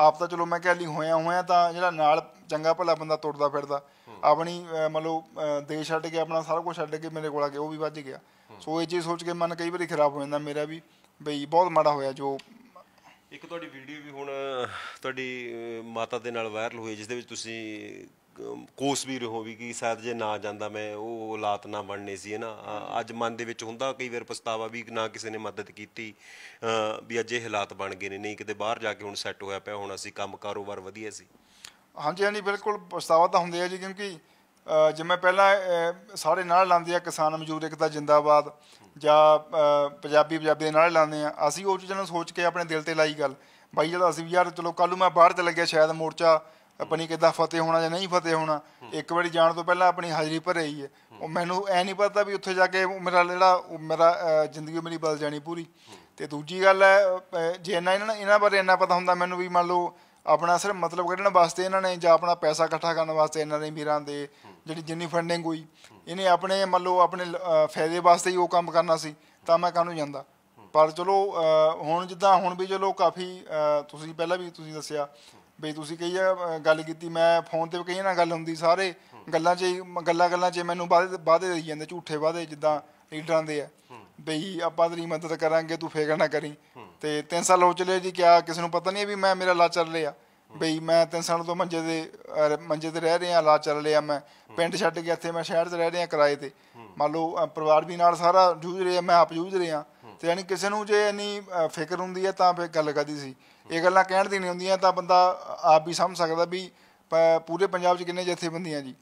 ਆਪ ਤਾਂ ਚਲੋ ਮੈਂ ਕਹਿ ਲਈ ਹੋਇਆ ਹੋਇਆ ਤਾਂ ਜਿਹੜਾ ਨਾਲ ਚੰਗਾ ਭਲਾ ਬੰਦਾ ਤੁਰਦਾ ਫਿਰਦਾ ਆਪਣੀ ਮਤਲਬ ਦੇਸ਼ ਛੱਡ ਕੇ ਆਪਣਾ ਸਾਰਾ ਕੁਝ ਛੱਡ ਕੇ ਮੇਰੇ ਕੋਲ ਆ ਕੇ ਉਹ ਵੀ ਵੱਜ ਗਿਆ ਸੋ ਇਹ ਚੀਜ਼ ਸੋਚ ਕੇ ਮਨ ਕਈ ਵਾਰੀ ਖਰਾਬ ਹੋ ਜਾਂਦਾ ਮੇਰਾ ਵੀ ਬਈ ਬਹੁਤ ਮਾੜਾ ਹੋਇਆ ਜੋ
ਇੱਕ ਤੁਹਾਡੀ ਵੀਡੀਓ ਵੀ ਹੁਣ ਤੁਹਾਡੀ ਮਾਤਾ ਦੇ ਨਾਲ ਵਾਇਰਲ ਹੋਈ ਜਿਸ ਦੇ ਵਿੱਚ ਤੁਸੀਂ ਕੋਸ ਵੀ ਰਹੋ ਵੀ ਕਿ ਸ਼ਾਇਦ ਜੇ ਨਾ ਜਾਂਦਾ ਮੈਂ ਉਹ ਔਲਾਦ ਨਾ ਬਣਨੇ ਸੀ ਨਾ ਅੱਜ ਮਨ ਦੇ ਵਿੱਚ ਹੁੰਦਾ ਕਈ ਵਾਰ ਪਛਤਾਵਾ ਵੀ ਨਾ ਕਿਸੇ ਨੇ ਮਦਦ ਕੀਤੀ ਵੀ ਅੱਜ ਇਹ ਹਾਲਾਤ ਬਣ ਗਏ ਨੇ ਨਹੀਂ ਕਿਤੇ ਬਾਹਰ ਜਾ ਕੇ ਹੁਣ ਸੈੱਟ ਹੋਇਆ ਪਿਆ ਹੁਣ ਅਸੀਂ ਕੰਮ ਕਾਰੋਬਾਰ ਵਧੀਆ ਸੀ
ਹਾਂਜੀ ਹਾਂਜੀ ਬਿਲਕੁਲ ਪਛਤਾਵਾ ਤਾਂ ਹੁੰਦੇ ਆ ਜੀ ਕਿਉਂਕਿ ਜਿਵੇਂ ਪਹਿਲਾਂ ਸਾਰੇ ਨਾਲ ਲਾਂਦੇ ਆ ਕਿਸਾਨ ਮਜ਼ਦੂਰ ਇੱਕ ਤਾਂ ਜਿੰਦਾਬਾਦ ਜਾਂ ਪੰਜਾਬੀ ਪੰਜਾਬੀ ਦੇ ਨਾਲ ਲਾਂਦੇ ਆ ਅਸੀਂ ਉਹ ਚੀਜ਼ਾਂ ਨੂੰ ਸੋਚ ਕੇ ਆਪਣੇ ਦਿਲ ਤੇ ਲਾਈ ਗੱਲ ਬਾਈ ਜਦੋਂ ਅਸੀਂ ਵੀ ਯਾਰ ਚਲੋ ਕੱਲੂ ਮੈਂ ਬਾਹਰ ਚ ਲੱਗਿਆ ਸ਼ਾਇਦ ਮੋਰਚਾ ਆਪਣੀ ਕਿੱਦਾਂ ਫਤਿਹ ਹੋਣਾ ਜਾਂ ਨਹੀਂ ਫਤਿਹ ਹੋਣਾ ਇੱਕ ਵਾਰੀ ਜਾਣ ਤੋਂ ਪਹਿਲਾਂ ਆਪਣੀ ਹਾਜ਼ਰੀ ਭਰੇ ਹੈ ਉਹ ਮੈਨੂੰ ਐ ਨਹੀਂ ਪਤਾ ਵੀ ਉੱਥੇ ਜਾ ਕੇ ਮੇਰਾ ਜਿਹੜਾ ਮੇਰਾ ਜ਼ਿੰਦਗੀ ਮੇਰੀ ਬਦਲ ਜਾਣੀ ਪੂਰੀ ਤੇ ਦੂਜੀ ਗੱਲ ਹੈ ਜੇ ਇਹਨਾਂ ਇਹਨਾਂ ਬਾਰੇ ਇੰਨਾ ਪਤਾ ਹੁੰਦਾ ਮੈਨੂੰ ਵੀ ਮੰਨ ਲਓ ਆਪਣਾ ਸਿਰ ਮਤਲਬ ਕੱਢਣ ਵਾਸਤੇ ਇਹਨਾਂ ਨੇ ਜਾਂ ਆਪਣਾ ਪੈਸਾ ਇਕੱਠਾ ਕਰਨ ਵਾਸਤੇ ਇਹਨਾਂ ਨੇ ਵੀਰਾਂ ਦੇ ਜਿਹੜੀ ਜਿੰਨੀ ਫੰਡਿੰਗ ਹੋਈ ਇਹਨੇ ਆਪਣੇ ਮੰਨ ਲਓ ਆਪਣੇ ਫਾਇਦੇ ਵਾਸਤੇ ਹੀ ਉਹ ਕੰਮ ਕਰਨਾ ਸੀ ਤਾਂ ਮੈਂ ਕਾਹਨੂੰ ਜਾਂਦਾ ਪਰ ਚਲੋ ਹੁਣ ਜਿੱਦਾਂ ਹੁਣ ਵੀ ਚਲੋ ਕਾਫੀ ਤੁਸੀਂ ਪਹਿਲਾਂ ਵੀ ਤੁਸੀਂ ਦੱਸਿਆ ਬਈ ਤੁਸੀਂ ਕਹੀ ਆ ਗੱਲ ਕੀਤੀ ਮੈਂ ਫੋਨ ਤੇ ਵੀ ਕਈ ਨਾਲ ਗੱਲ ਹੁੰਦੀ ਸਾਰੇ ਗੱਲਾਂ 'ਚ ਗੱਲਾਂ ਗੱਲਾਂ 'ਚ ਮੈਨੂੰ ਵਾਅਦੇ ਵਾਅਦੇ ਦੇਈ ਜਾਂਦੇ ਝੂਠੇ ਵਾਅਦੇ ਜਿੱਦਾਂ ਲੀਡਰਾਂ ਦੇ ਆ ਬਈ ਆਪਾਂ ਤੇਰੀ ਮਦਦ ਕਰਾਂਗੇ ਤੂੰ ਫੇਕਰ ਨਾ ਕਰੀ ਤੇ 3 ਸਾਲ ਹੋ ਚਲੇ ਜੀ ਕਿਆ ਕਿਸੇ ਨੂੰ ਪਤਾ ਨਹੀਂ ਵੀ ਮੈਂ ਮੇਰਾ ਲਾ ਚੱਲ ਰਿਹਾ ਬਈ ਮੈਂ 3 ਸਾਲ ਤੋਂ ਮੰਜੇ ਦੇ ਮੰਜੇ ਤੇ ਰਹਿ ਰਿਹਾ ਲਾ ਚੱਲ ਰਿਹਾ ਮੈਂ ਪਿੰਡ ਛੱਡ ਕੇ ਇੱਥੇ ਮੈਂ ਸ਼ਹਿਰ ਤੇ ਰਹਿ ਰਿਹਾ ਕਿਰਾਏ ਤੇ ਮੰਨ ਲਓ ਪਰਿਵਾਰ ਵੀ ਨਾਲ ਸਾਰਾ ਜੂਝ ਰਿਹਾ ਮੈਂ ਆਪ ਜੂਝ ਰਿਹਾ ਤੇ ਯਾਨੀ ਕਿਸੇ ਨੂੰ ਜੇ ਇੰਨੀ ਫਿਕਰ ਹੁੰਦੀ ਹੈ ਤਾਂ ਫਿਰ ਗੱਲ ਕਰਦੀ ਸੀ ਇਹ ਗੱਲਾਂ ਕਹਿਣ ਦੀ ਨਹੀਂ ਹੁੰਦੀਆਂ ਤਾਂ ਬੰਦਾ ਆਪ ਵੀ ਸਮਝ ਸਕਦਾ ਵੀ ਪੂਰੇ ਪੰਜਾਬ 'ਚ ਕਿੰਨੇ ਜਥੇਬੰਦੀਆਂ ਜੀ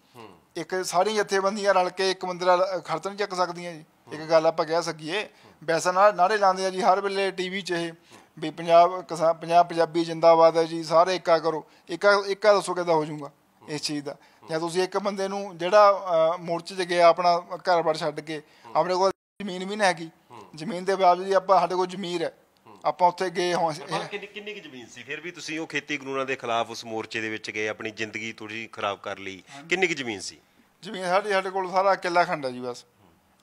ਇੱਕ ਸਾਰੀਆਂ ਜਥੇਬੰਦੀਆਂ ਰਲ ਕੇ ਇੱਕ ਮੰਦਿਰ ਖਰਚ ਚੱਕ ਸਕਦੀਆਂ ਜੀ ਇੱਕ ਗੱਲ ਆਪਾਂ ਕਹਿ ਸਕੀਏ ਵੈਸਾ ਨਾਲ ਨਾਰੇ ਲਾਉਂਦੇ ਆ ਜੀ ਹਰ ਵੇਲੇ ਟੀਵੀ 'ਚ ਇਹ ਵੀ ਪੰਜਾਬ ਪੰਜਾਬ ਪੰਜਾਬੀ ਜਿੰਦਾਬਾਦ ਹੈ ਜੀ ਸਾਰੇ ਇੱਕਾ ਕਰੋ ਇੱਕਾ ਇੱਕਾ ਦੱਸੋ ਕਿਦਾਂ ਹੋ ਜਾਊਗਾ ਇਸ ਚੀਜ਼ ਦਾ ਜਾਂ ਤੁਸੀਂ ਇੱਕ ਬੰਦੇ ਨੂੰ ਜਿਹੜਾ ਮੋਰਚੇ 'ਚ ਗਿਆ ਆਪਣਾ ਘਰ-ਬਾਰ ਛੱਡ ਕੇ ਆਪਣੇ ਕੋਲ ਜ਼ਮੀਨ ਵੀ ਨਹੀਂ ਹੈਗੀ ਜ਼ਮੀਨ ਦੇ ਬਾਵਜੂਦ ਵੀ ਆਪਾਂ ਸਾਡੇ ਕੋਲ ਜ਼ਮੀਰ ਹੈ ਆਪਾਂ ਉੱਥੇ ਗਏ ਹਾਂ
ਕਿੰਨੀ ਕਿੰਨੀ ਕੀ ਜ਼ਮੀਨ ਸੀ ਫਿਰ ਵੀ ਤੁਸੀਂ ਉਹ ਖੇਤੀ ਕਾਨੂੰਨਾਂ ਦੇ ਖਿਲਾਫ ਉਸ ਮੋਰਚੇ ਦੇ ਵਿੱਚ ਗਏ ਆਪਣੀ ਜ਼ਿੰਦਗੀ ਥੋੜੀ ਖਰਾਬ ਕਰ ਲਈ ਕਿੰਨੀ ਕੀ ਜ਼ਮੀਨ ਸੀ
ਜ਼ਮੀਨ ਸਾਡੀ ਸਾਡੇ ਕੋਲ ਸਾਰਾ ਖੰਡ ਖੰਡਾ ਜੀ ਬਸ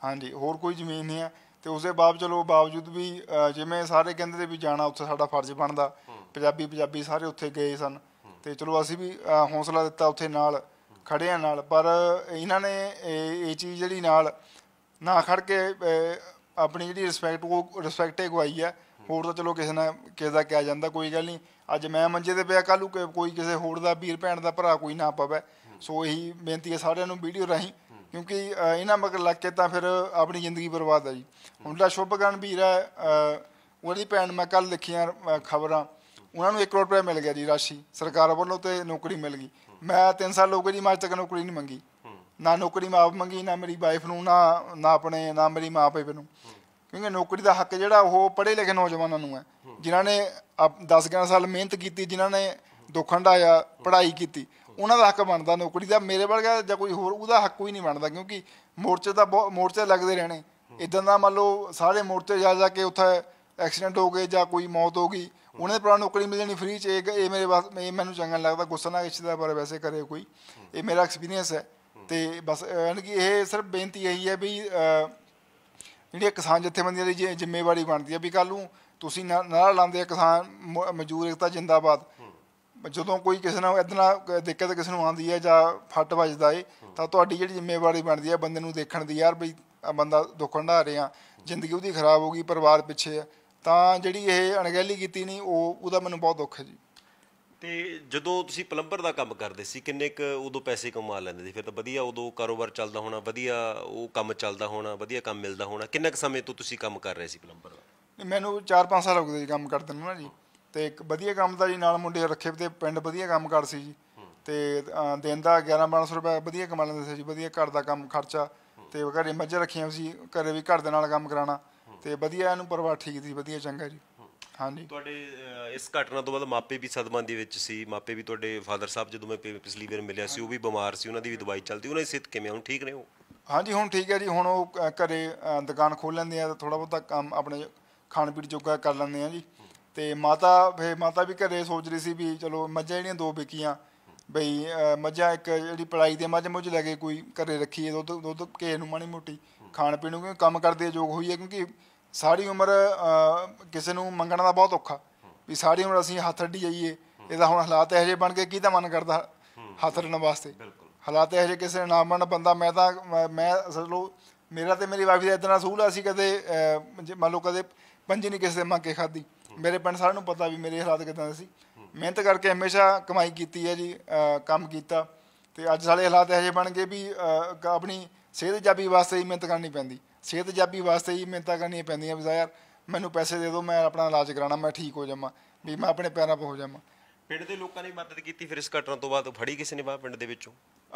ਹਾਂਜੀ ਹੋਰ ਕੋਈ ਜ਼ਮੀਨ ਨਹੀਂ ਹੈ ਤੇ ਉਸ ਦੇ ਬਾਅਦ ਚਲੋ ਬਾਵਜੂਦ ਵੀ ਜਿਵੇਂ ਸਾਰੇ ਕਹਿੰਦੇ ਤੇ ਵੀ ਜਾਣਾ ਉੱਥੇ ਸਾਡਾ ਫਰਜ਼ ਬਣਦਾ ਪੰਜਾਬੀ ਪੰਜਾਬੀ ਸਾਰੇ ਉੱਥੇ ਗਏ ਸਨ ਤੇ ਚਲੋ ਅਸੀਂ ਵੀ ਹੌਸਲਾ ਦਿੱਤਾ ਉੱਥੇ ਨਾਲ ਖੜਿਆਂ ਨਾਲ ਪਰ ਇਹਨਾਂ ਨੇ ਇਹ ਚੀਜ਼ ਜਿਹੜੀ ਨਾਲ ਨਾ ਖੜ ਕੇ ਆਪਣੀ ਜਿਹੜੀ ਰਿਸਪੈਕਟ ਉਹ ਰਿਸਪੈਕਟ ਹੀ ਗਵਾਈ ਆ ਹੋਰ ਤਾਂ ਚਲੋ ਕਿਸੇ ਨਾਲ ਕਿਸੇ ਦਾ ਕਿਹਾ ਜਾਂਦਾ ਕੋਈ ਗੱਲ ਨਹੀਂ ਅੱਜ ਮੈਂ ਮੰਜੇ ਤੇ ਪਿਆ ਕੱਲੂ ਕੋਈ ਕਿਸੇ ਹੋਰ ਦਾ ਵੀਰ ਭੈਣ ਦਾ ਭਰਾ ਕੋਈ ਨਾ ਪਵੇ ਸੋ ਇਹੀ ਬੇਨਤੀ ਹੈ ਸਾਰਿਆਂ ਨੂੰ ਵੀਡੀਓ ਰਾਹੀਂ ਕਿਉਂਕਿ ਇਹਨਾਂ ਮਗਰ ਲੱਗ ਕੇ ਤਾਂ ਫਿਰ ਆਪਣੀ ਜ਼ਿੰਦਗੀ ਬਰਬਾਦ ਆ ਜੀ ਹੁਣ ਦਾ ਸ਼ੁਭ ਕਰਨ ਵੀਰ ਹੈ ਉਹਦੀ ਭੈਣ ਮੈਂ ਕੱਲ ਲਿਖੀਆਂ ਖਬਰਾਂ ਉਹਨਾਂ ਨੂੰ 1 ਕਰੋੜ ਰੁਪਏ ਮਿਲ ਗਿਆ ਜੀ ਰਾਸ਼ੀ ਸਰਕਾਰ ਵੱਲੋਂ ਤੇ ਨੌਕਰੀ ਮਿਲ ਗਈ ਮੈਂ 3 ਸਾਲ ਹੋ ਗਏ ਜੀ ਮਾਜ ਤੱਕ ਨੌਕਰੀ ਨਹੀਂ ਮੰਗੀ ਨਾ ਨੌਕਰੀ ਮਾਫ ਮੰਗੀ ਨਾ ਮੇਰੀ ਵਾਈਫ ਨੂੰ ਨਾ ਨਾ ਆਪਣੇ ਨਾ ਮੇਰੀ ਮਾਂ ਪਿਓ ਨੂੰ ਕਿਉਂਕਿ ਨੌਕਰੀ ਦਾ ਹੱਕ ਜਿਹੜਾ ਉਹ ਪੜ੍ਹੇ ਲਿਖੇ ਨੌਜਵਾਨਾਂ ਨੂੰ ਹੈ ਜਿਨ੍ਹਾਂ ਨੇ 10-11 ਸਾਲ ਮਿਹਨਤ ਕੀਤੀ ਜਿਨ੍ਹਾਂ ਨੇ ਦੁੱਖ ਹੰਡਾਇਆ ਪੜ੍ਹਾਈ ਕੀਤੀ ਉਹਨਾਂ ਦਾ ਹੱਕ ਬਣਦਾ ਨੌਕਰੀ ਦਾ ਮੇਰੇ ਵਰਗਾ ਜਾਂ ਕੋਈ ਹੋਰ ਉਹਦਾ ਹੱਕ ਕੋਈ ਨਹੀਂ ਬਣਦਾ ਕਿਉਂਕਿ ਮੋਰਚੇ ਦਾ ਮੋਰਚੇ ਲੱਗਦੇ ਰਹਿਣੇ ਇਦਾਂ ਦਾ ਮੰਨ ਲਓ ਸਾਰੇ ਮੋਰਚੇ ਜਾ ਜਾ ਕੇ ਉੱਥੇ ਐਕਸੀਡੈਂਟ ਹੋ ਗਏ ਜਾਂ ਕੋਈ ਮੌਤ ਹੋ ਗਈ ਉਹਨੇ ਪੁਰਾਣ ਨੌਕਰੀ ਮਿਲ ਫ੍ਰੀ ਚ ਇਹ ਮੇਰੇ ਵਾਸਤੇ ਮੈਨੂੰ ਚੰਗਾ ਲੱਗਦਾ ਗੁੱਸਾ ਨਾ ਕਿਸੇ ਦਾ ਪਰ ਵੈਸੇ ਕਰੇ ਕੋਈ ਇਹ ਮੇਰਾ ਐਕਸਪੀਰੀਅੰਸ ਹੈ ਤੇ ਬਸ ਯਾਨੀ ਕਿ ਇਹ ਸਿਰਫ ਬੇਨਤੀ ਇਹੀ ਹੈ ਵੀ ਜਿਹੜੀਆਂ ਕਿਸਾਨ ਜਥੇਬੰਦੀਆਂ ਦੀ ਜ਼ਿੰਮੇਵਾਰੀ ਬਣਦੀ ਹੈ ਵੀ ਕੱਲ ਨੂੰ ਤੁਸੀਂ ਨਾਰਾ ਲਾਉਂਦੇ ਆ ਕਿਸਾਨ ਮਜ਼ਦੂਰ ਇਕਤਾ ਜਿੰਦਾਬਾਦ ਜਦੋਂ ਕੋਈ ਕਿਸੇ ਨਾਲ ਇਦਾਂ ਦਿੱਕਤ ਕਿਸੇ ਨੂੰ ਆਉਂਦੀ ਹੈ ਜਾਂ ਫੱਟ ਵੱਜਦਾ ਏ ਤਾਂ ਤੁਹਾਡੀ ਜਿਹੜੀ ਜ਼ਿੰਮੇਵਾਰੀ ਬਣਦੀ ਹੈ ਬੰਦੇ ਨੂੰ ਦੇਖਣ ਦੀ ਯਾਰ ਬਈ ਬੰਦਾ ਦੁੱਖ ਹੰਢਾ ਰਿਹਾ ਜ਼ਿੰਦਗੀ ਉਹਦੀ ਖਰਾਬ ਹੋ ਗਈ ਪਰਿਵਾਰ ਪਿੱਛੇ ਤਾਂ ਜਿਹੜੀ ਇਹ ਅਣਗਹਿਲੀ ਕੀਤੀ ਨਹੀਂ ਉਹ ਉਹਦਾ ਮੈਨੂੰ ਬਹੁਤ ਦੁੱਖ ਹੈ ਜੀ
ਤੇ ਜਦੋਂ ਤੁਸੀਂ ਪਲੰਬਰ ਦਾ ਕੰਮ ਕਰਦੇ ਸੀ ਕਿੰਨੇ ਕ ਉਦੋਂ ਪੈਸੇ ਕਮਾ ਲੈਂਦੇ ਸੀ ਫਿਰ ਤਾਂ ਵਧੀਆ ਉਦੋਂ ਕਾਰੋਬਾਰ ਚੱਲਦਾ ਹੋਣਾ ਵਧੀਆ ਉਹ ਕੰਮ ਚੱਲਦਾ ਹੋਣਾ ਵਧੀਆ ਕੰਮ ਮਿਲਦਾ ਹੋਣਾ ਕਿੰਨੇ ਕ ਸਮੇਂ ਤੋਂ ਤੁਸੀਂ ਕੰਮ ਕਰ ਰਹੇ ਸੀ ਪਲੰਬਰ
ਦਾ ਮੈਨੂੰ 4-5 ਸਾਲ ਹੋ ਗਏ ਜੀ ਕੰਮ ਕਰਦੇ ਨੂੰ ਨਾ ਜੀ ਤੇ ਇੱਕ ਵਧੀਆ ਕੰਮ ਦਾ ਜੀ ਨਾਲ ਮੁੰਡੇ ਰੱਖੇ ਤੇ ਪਿੰਡ ਵਧੀਆ ਕੰਮ ਕਰ ਸੀ ਜੀ ਤੇ ਦਿਨ ਦਾ 11-1200 ਰੁਪਏ ਵਧੀਆ ਕਮਾ ਲੈਂਦੇ ਸੀ ਜੀ ਵਧੀਆ ਘਰ ਦਾ ਕੰਮ ਖਰਚਾ ਤੇ ਘਰੇ ਮੱਝਾਂ ਰੱਖੀਆਂ ਸੀ ਘਰੇ ਵੀ ਘਰ ਦੇ ਨਾਲ ਕੰਮ ਕਰਾਣਾ ਤੇ ਵਧੀਆ ਇਹਨੂੰ ਪਰਵਾਹ ਠੀਕ ਸੀ ਵਧੀਆ ਚੰਗਾ ਜੀ ਹਾਂਜੀ
ਤੁਹਾਡੇ ਇਸ ਘਟਨਾ ਤੋਂ ਬਾਅਦ ਮਾਪੇ ਵੀ ਸਦਮਾ ਦੇ ਵਿੱਚ ਸੀ ਮਾਪੇ ਵੀ ਤੁਹਾਡੇ ਫਾਦਰ ਸਾਹਿਬ ਜਦੋਂ ਮੈਂ ਪਿਛਲੀ ਵਾਰ ਮਿਲਿਆ ਸੀ ਉਹ ਵੀ ਬਿਮਾਰ ਸੀ ਉਹਨਾਂ ਦੀ ਵੀ ਦਵਾਈ ਚੱਲਦੀ ਉਹਨਾਂ ਦੀ ਸਿਹਤ ਕਿਵੇਂ ਹੁਣ ਠੀਕ ਨੇ ਉਹ
ਹਾਂਜੀ ਹੁਣ ਠੀਕ ਹੈ ਜੀ ਹੁਣ ਉਹ ਘਰੇ ਦੁਕਾਨ ਖੋਲ ਲੈਂਦੇ ਆ ਥੋੜਾ ਬਹੁਤਾ ਕੰਮ ਆਪਣੇ ਖਾਣ ਪੀਣ ਜੋਗਾ ਕਰ ਲੈਂਦੇ ਆ ਜੀ ਤੇ ਮਾਤਾ ਫੇ ਮਾਤਾ ਵੀ ਘਰੇ ਸੋਚ ਰਹੀ ਸੀ ਵੀ ਚਲੋ ਮੱਝਾਂ ਜਿਹੜੀਆਂ ਦੋ ਵਿਕੀਆਂ ਬਈ ਮੱਝਾਂ ਇੱਕ ਜਿਹੜੀ ਪੜਾਈ ਦੇ ਮੱਝ ਮੁੱਝ ਲੱਗੇ ਕੋਈ ਘਰੇ ਰੱਖੀਏ ਦੁੱਧ ਦੁੱਧ ਕੇ ਨੂੰ ਮਾਣੀ ਮੋਟੀ ਖਾਣ ਪੀਣ ਨੂੰ ਕੰਮ ਕਰਦੇ ਜੋਗ ਹੋਈ ਹੈ ਕਿਉਂਕਿ ਸਾਰੀ ਉਮਰ ਕਿਸੇ ਨੂੰ ਮੰਗਣ ਦਾ ਬਹੁਤ ਔਖਾ ਵੀ ਸਾਰੀ ਉਮਰ ਅਸੀਂ ਹੱਥ ਅੱਡੀ ਜਾਈਏ ਇਹਦਾ ਹੁਣ ਹਾਲਾਤ ਇਹੋ ਜਿਹੇ ਬਣ ਕੇ ਕਿਹਦਾ ਮਨ ਕਰਦਾ ਹੱਥ ਰਣ ਵਾਸਤੇ ਹਾਲਾਤ ਇਹੋ ਜਿਹੇ ਕਿਸੇ ਨੇ ਨਾ ਮੰਨ ਬੰਦਾ ਮੈਂ ਤਾਂ ਮੈਂ ਅਸਲ ਲੋ ਮੇਰਾ ਤੇ ਮੇਰੀ ਵਾਈਫ ਦਾ ਇਤਨਾ ਸੂਲ ਆ ਅਸੀਂ ਕਦੇ ਮੰਨ ਲਓ ਕਦੇ ਪੰਜੀ ਨਹੀਂ ਕਿਸੇ ਦੇ ਮੰਗ ਕੇ ਖਾਦੀ ਮੇਰੇ ਪਿੰਡ ਸਾਰਿਆਂ ਨੂੰ ਪਤਾ ਵੀ ਮੇਰੇ ਹਾਲਾਤ ਕਿਦਾਂ ਦੇ ਸੀ ਮਿਹਨਤ ਕਰਕੇ ਹਮੇਸ਼ਾ ਕਮਾਈ ਕੀਤੀ ਹੈ ਜੀ ਕੰਮ ਕੀਤਾ ਤੇ ਅੱਜ ਸਾਲੇ ਹਾਲਾਤ ਇਹੋ ਜਿਹੇ ਬਣ ਗਏ ਵੀ ਆਪਣੀ ਸਿਹਤ ਜਾਬੀ ਵਾਸਤੇ ਹੀ ਮਿਹਨਤ ਕਰਨੀ ਪੈਂਦੀ ਸਿਹਤ ਜਾਬੀ ਵਾਸਤੇ ਹੀ ਮਿਹਨਤਾਂ ਕਰਨੀਆਂ ਪੈਂਦੀਆਂ ਵੀ ਯਾਰ ਮੈਨੂੰ ਪੈਸੇ ਦੇ ਦਿਓ ਮੈਂ ਆਪਣਾ ਇਲਾਜ ਕਰਾਣਾ ਮੈਂ ਠੀਕ ਹੋ ਜਾਵਾਂ ਵੀ ਮੈਂ ਆਪਣੇ ਪੈਰਾਂ 'ਤੇ ਹੋ ਜਾਵਾਂ
ਪਿੰਡ ਦੇ ਲੋਕਾਂ ਨੇ ਮਦਦ ਕੀਤੀ ਫਿਰ ਇਸ ਘਟਨਾ ਤੋਂ ਬਾਅਦ ਫੜੀ ਕਿਸੇ ਨੇ ਬਾਹਰ ਪਿੰਡ ਦੇ ਵਿੱਚੋਂ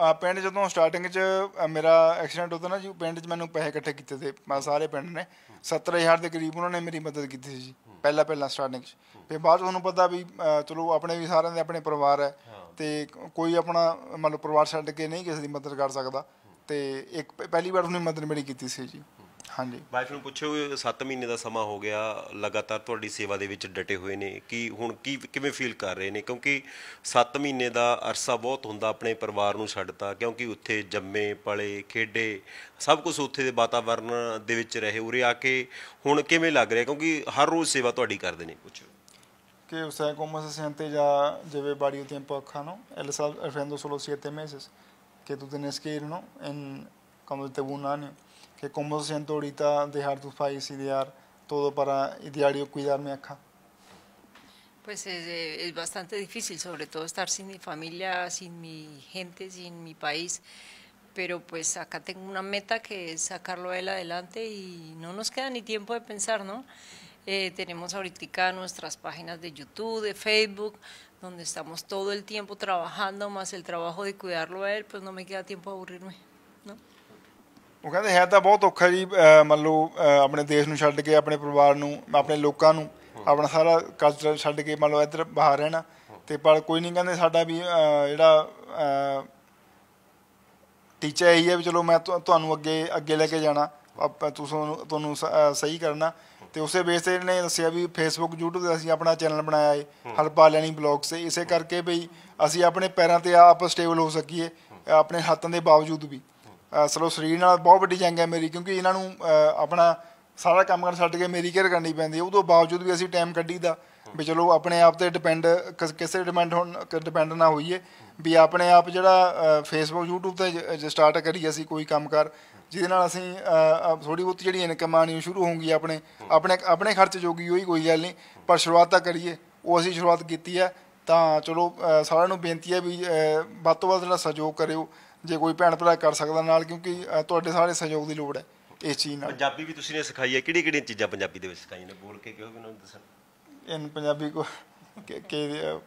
ਆ ਪਿੰਡ ਜਦੋਂ ਸਟਾਰਟਿੰਗ 'ਚ ਮੇਰਾ ਐਕਸੀਡੈਂਟ ਹੋਦਾ ਨਾ ਜੀ ਪਿੰਡ 'ਚ ਮੈਨੂੰ ਪੈਸੇ ਇਕੱਠੇ ਕੀਤੇ ਤੇ ਮੈਂ ਸਾਰੇ ਪਿੰਡ ਨੇ 70000 ਦੇ ਕਰੀਬ ਉਹਨਾਂ ਨੇ ਮੇਰੀ ਮਦਦ ਕੀਤੀ ਸੀ ਜੀ ਪਹਿਲਾ ਪਹਿਲਾ ਸਟਾਰਟਿੰਗ 'ਚ ਫਿਰ ਬਾਅਦ ਤੁਹਾਨੂੰ ਪਤਾ ਵੀ ਚਲੋ ਆਪਣੇ ਵੀ ਸਾਰਿਆਂ ਦੇ ਆਪਣੇ ਪਰਿਵਾਰ ਹੈ ਤੇ ਕੋਈ ਆਪਣਾ ਮਤਲਬ ਪਰਿਵਾਰ ਛੱਡ ਕੇ ਨਹੀਂ ਕਿਸੇ ਦੀ ਮਦਦ ਕਰ ਸਕਦਾ ਤੇ ਇੱਕ ਪਹਿਲੀ ਵਾਰ ਉਹਨੇ ਮਦਦ ਮੇਰੀ ਕੀਤੀ ਸੀ ਜੀ ਹਾਂਜੀ
ਵਾਈਫ ਨੂੰ ਪੁੱਛਿਓ 7 ਮਹੀਨੇ ਦਾ ਸਮਾਂ ਹੋ ਗਿਆ ਲਗਾਤਾਰ ਤੁਹਾਡੀ ਸੇਵਾ ਦੇ ਵਿੱਚ ਡਟੇ ਹੋਏ ਨੇ ਕੀ ਹੁਣ ਕੀ ਕਿਵੇਂ ਫੀਲ ਕਰ ਰਹੇ ਨੇ ਕਿਉਂਕਿ 7 ਮਹੀਨੇ ਦਾ ਅਰਸਾ ਬਹੁਤ ਹੁੰਦਾ ਆਪਣੇ ਪਰਿਵਾਰ ਨੂੰ ਛੱਡਤਾ ਕਿਉਂਕਿ ਉੱਥੇ ਜੰਮੇ ਪਲੇ ਖੇਡੇ ਸਭ ਕੁਝ ਉੱਥੇ ਦੇ ਵਾਤਾਵਰਣ ਦੇ ਵਿੱਚ ਰਹੇ ਉਰੇ ਆ ਕੇ ਹੁਣ ਕਿਵੇਂ ਲੱਗ ਰਿਹਾ ਕਿਉਂਕਿ ਹਰ ਰੋਜ਼ ਸੇਵਾ ਤੁਹਾਡੀ ਕਰਦੇ ਨੇ ਪੁੱਛੋ
ਕਿ o ਕੋਮਸ ਸੈਂਤੇ ਜਾ ਜਿਵੇਂ ਬਾੜੀ ਉਤੇ varios ਨੂੰ ਐਲ ਸਾਲ ਫੈਂਦੋ ਸੋਲੋ 7 ਮਹੀਨੇ ਕਿ ਤੂੰ que tú tienes que ir, ¿no? En, cuando que cómo se siente ahorita dejar tu país, y idear todo para diario cuidarme acá.
Pues eh, es, bastante difícil, sobre todo estar sin mi familia, sin mi gente, sin mi país. Pero pues acá tengo una meta que es sacarlo a él adelante y no nos queda ni tiempo de pensar, ¿no? Eh, tenemos ahorita nuestras páginas de YouTube, de Facebook, donde estamos todo el tiempo trabajando, más el trabajo de cuidarlo a él, pues no me queda tiempo de aburrirme, ¿no?
ਉਹ ਕਹਿੰਦੇ ਹੈ ਤਾਂ ਬਹੁਤ ਔਖਾ ਜੀ ਮੰਨ ਲਓ ਆਪਣੇ ਦੇਸ਼ ਨੂੰ ਛੱਡ ਕੇ ਆਪਣੇ ਪਰਿਵਾਰ ਨੂੰ ਆਪਣੇ ਲੋਕਾਂ ਨੂੰ ਆਪਣਾ ਸਾਰਾ ਕਲਚਰ ਛੱਡ ਕੇ ਮੰਨ ਲਓ ਇੱਧਰ ਬਾਹਰ ਰਹਿਣਾ ਤੇ ਪਰ ਕੋਈ ਨਹੀਂ ਕਹਿੰਦੇ ਸਾਡਾ ਵੀ ਜਿਹੜਾ ਟੀਚਾ ਇਹੀ ਹੈ ਵੀ ਚਲੋ ਮੈਂ ਤੁਹਾਨੂੰ ਅੱਗੇ ਅੱਗੇ ਲੈ ਕੇ ਜਾਣਾ ਤੁਹਾਨੂੰ ਤੁਹਾਨੂੰ ਸਹੀ ਕਰਨਾ ਤੇ ਉਸੇ ਬੇਸ ਤੇ ਇਹਨੇ ਦੱਸਿਆ ਵੀ ਫੇਸਬੁੱਕ YouTube ਤੇ ਅਸੀਂ ਆਪਣਾ ਚੈਨਲ ਬਣਾਇਆ ਏ ਹਰਪਾ ਲੈਣੀ ਬਲੌਗਸ ਇਸੇ ਕਰਕੇ ਵੀ ਅਸੀਂ ਆਪਣੇ ਪੈਰਾਂ ਤੇ ਆਪ ਸਟੇਬਲ ਹੋ ਸਕੀਏ ਆਪਣੇ ਹੱਥਾਂ ਦੇ ਬਾਵਜੂਦ ਵੀ ਸਲੋ ਸਰੀਰ ਨਾਲ ਬਹੁਤ ਵੱਡੀ ਜੰਗ ਹੈ ਮੇਰੀ ਕਿਉਂਕਿ ਇਹਨਾਂ ਨੂੰ ਆਪਣਾ ਸਾਰਾ ਕੰਮ ਕਰ ਛੱਡ ਕੇ ਮੇਰੀ ਕੇਅਰ ਕਰਨੀ ਪੈਂਦੀ ਤੋਂ ਬਾਵਜੂਦ ਵੀ ਅਸੀਂ ਟਾਈਮ ਕੱਢੀਦਾ ਵੀ ਚਲੋ ਆਪਣੇ ਆਪ ਤੇ ਡਿਪੈਂਡ ਕਿਸੇ ਡਿਪੈਂਡ ਹੋਣ ਡਿਪੈਂਡ ਨਾ ਹੋਈਏ ਵੀ ਆਪਣੇ ਆਪ ਜਿਹੜਾ ਫੇਸਬੁੱਕ YouTube ਤੇ ਸਟਾਰਟ ਕਰੀ ਅਸੀਂ ਕੋਈ ਕੰਮ ਕਰ ਜਿਹਦੇ ਨਾਲ ਅਸੀਂ ਥੋੜੀ ਬਹੁਤ ਜਿਹੜੀ ਇਨਕਮ ਆਣੀ ਸ਼ੁਰੂ ਹੋਊਗੀ ਆਪਣੇ ਆਪਣੇ ਆਪਣੇ ਖਰਚ ਜੋਗੀ ਉਹੀ ਕੋਈ ਗੱਲ ਨਹੀਂ ਪਰ ਸ਼ੁਰੂਆਤ ਤਾਂ ਕਰੀਏ ਉਹ ਅਸੀਂ ਸ਼ੁਰੂਆਤ ਕੀਤੀ ਹੈ ਤਾਂ ਚਲੋ ਸਾਰਿਆਂ ਨੂੰ ਬੇਨਤੀ ਹੈ ਵੀ ਵੱਧ ਤੋਂ ਵੱਧ ਜਿਹੜਾ ਸਹਿਯੋਗ ਕਰਿਓ Llegó y ਭੈਣ ਭਰਾ en qué,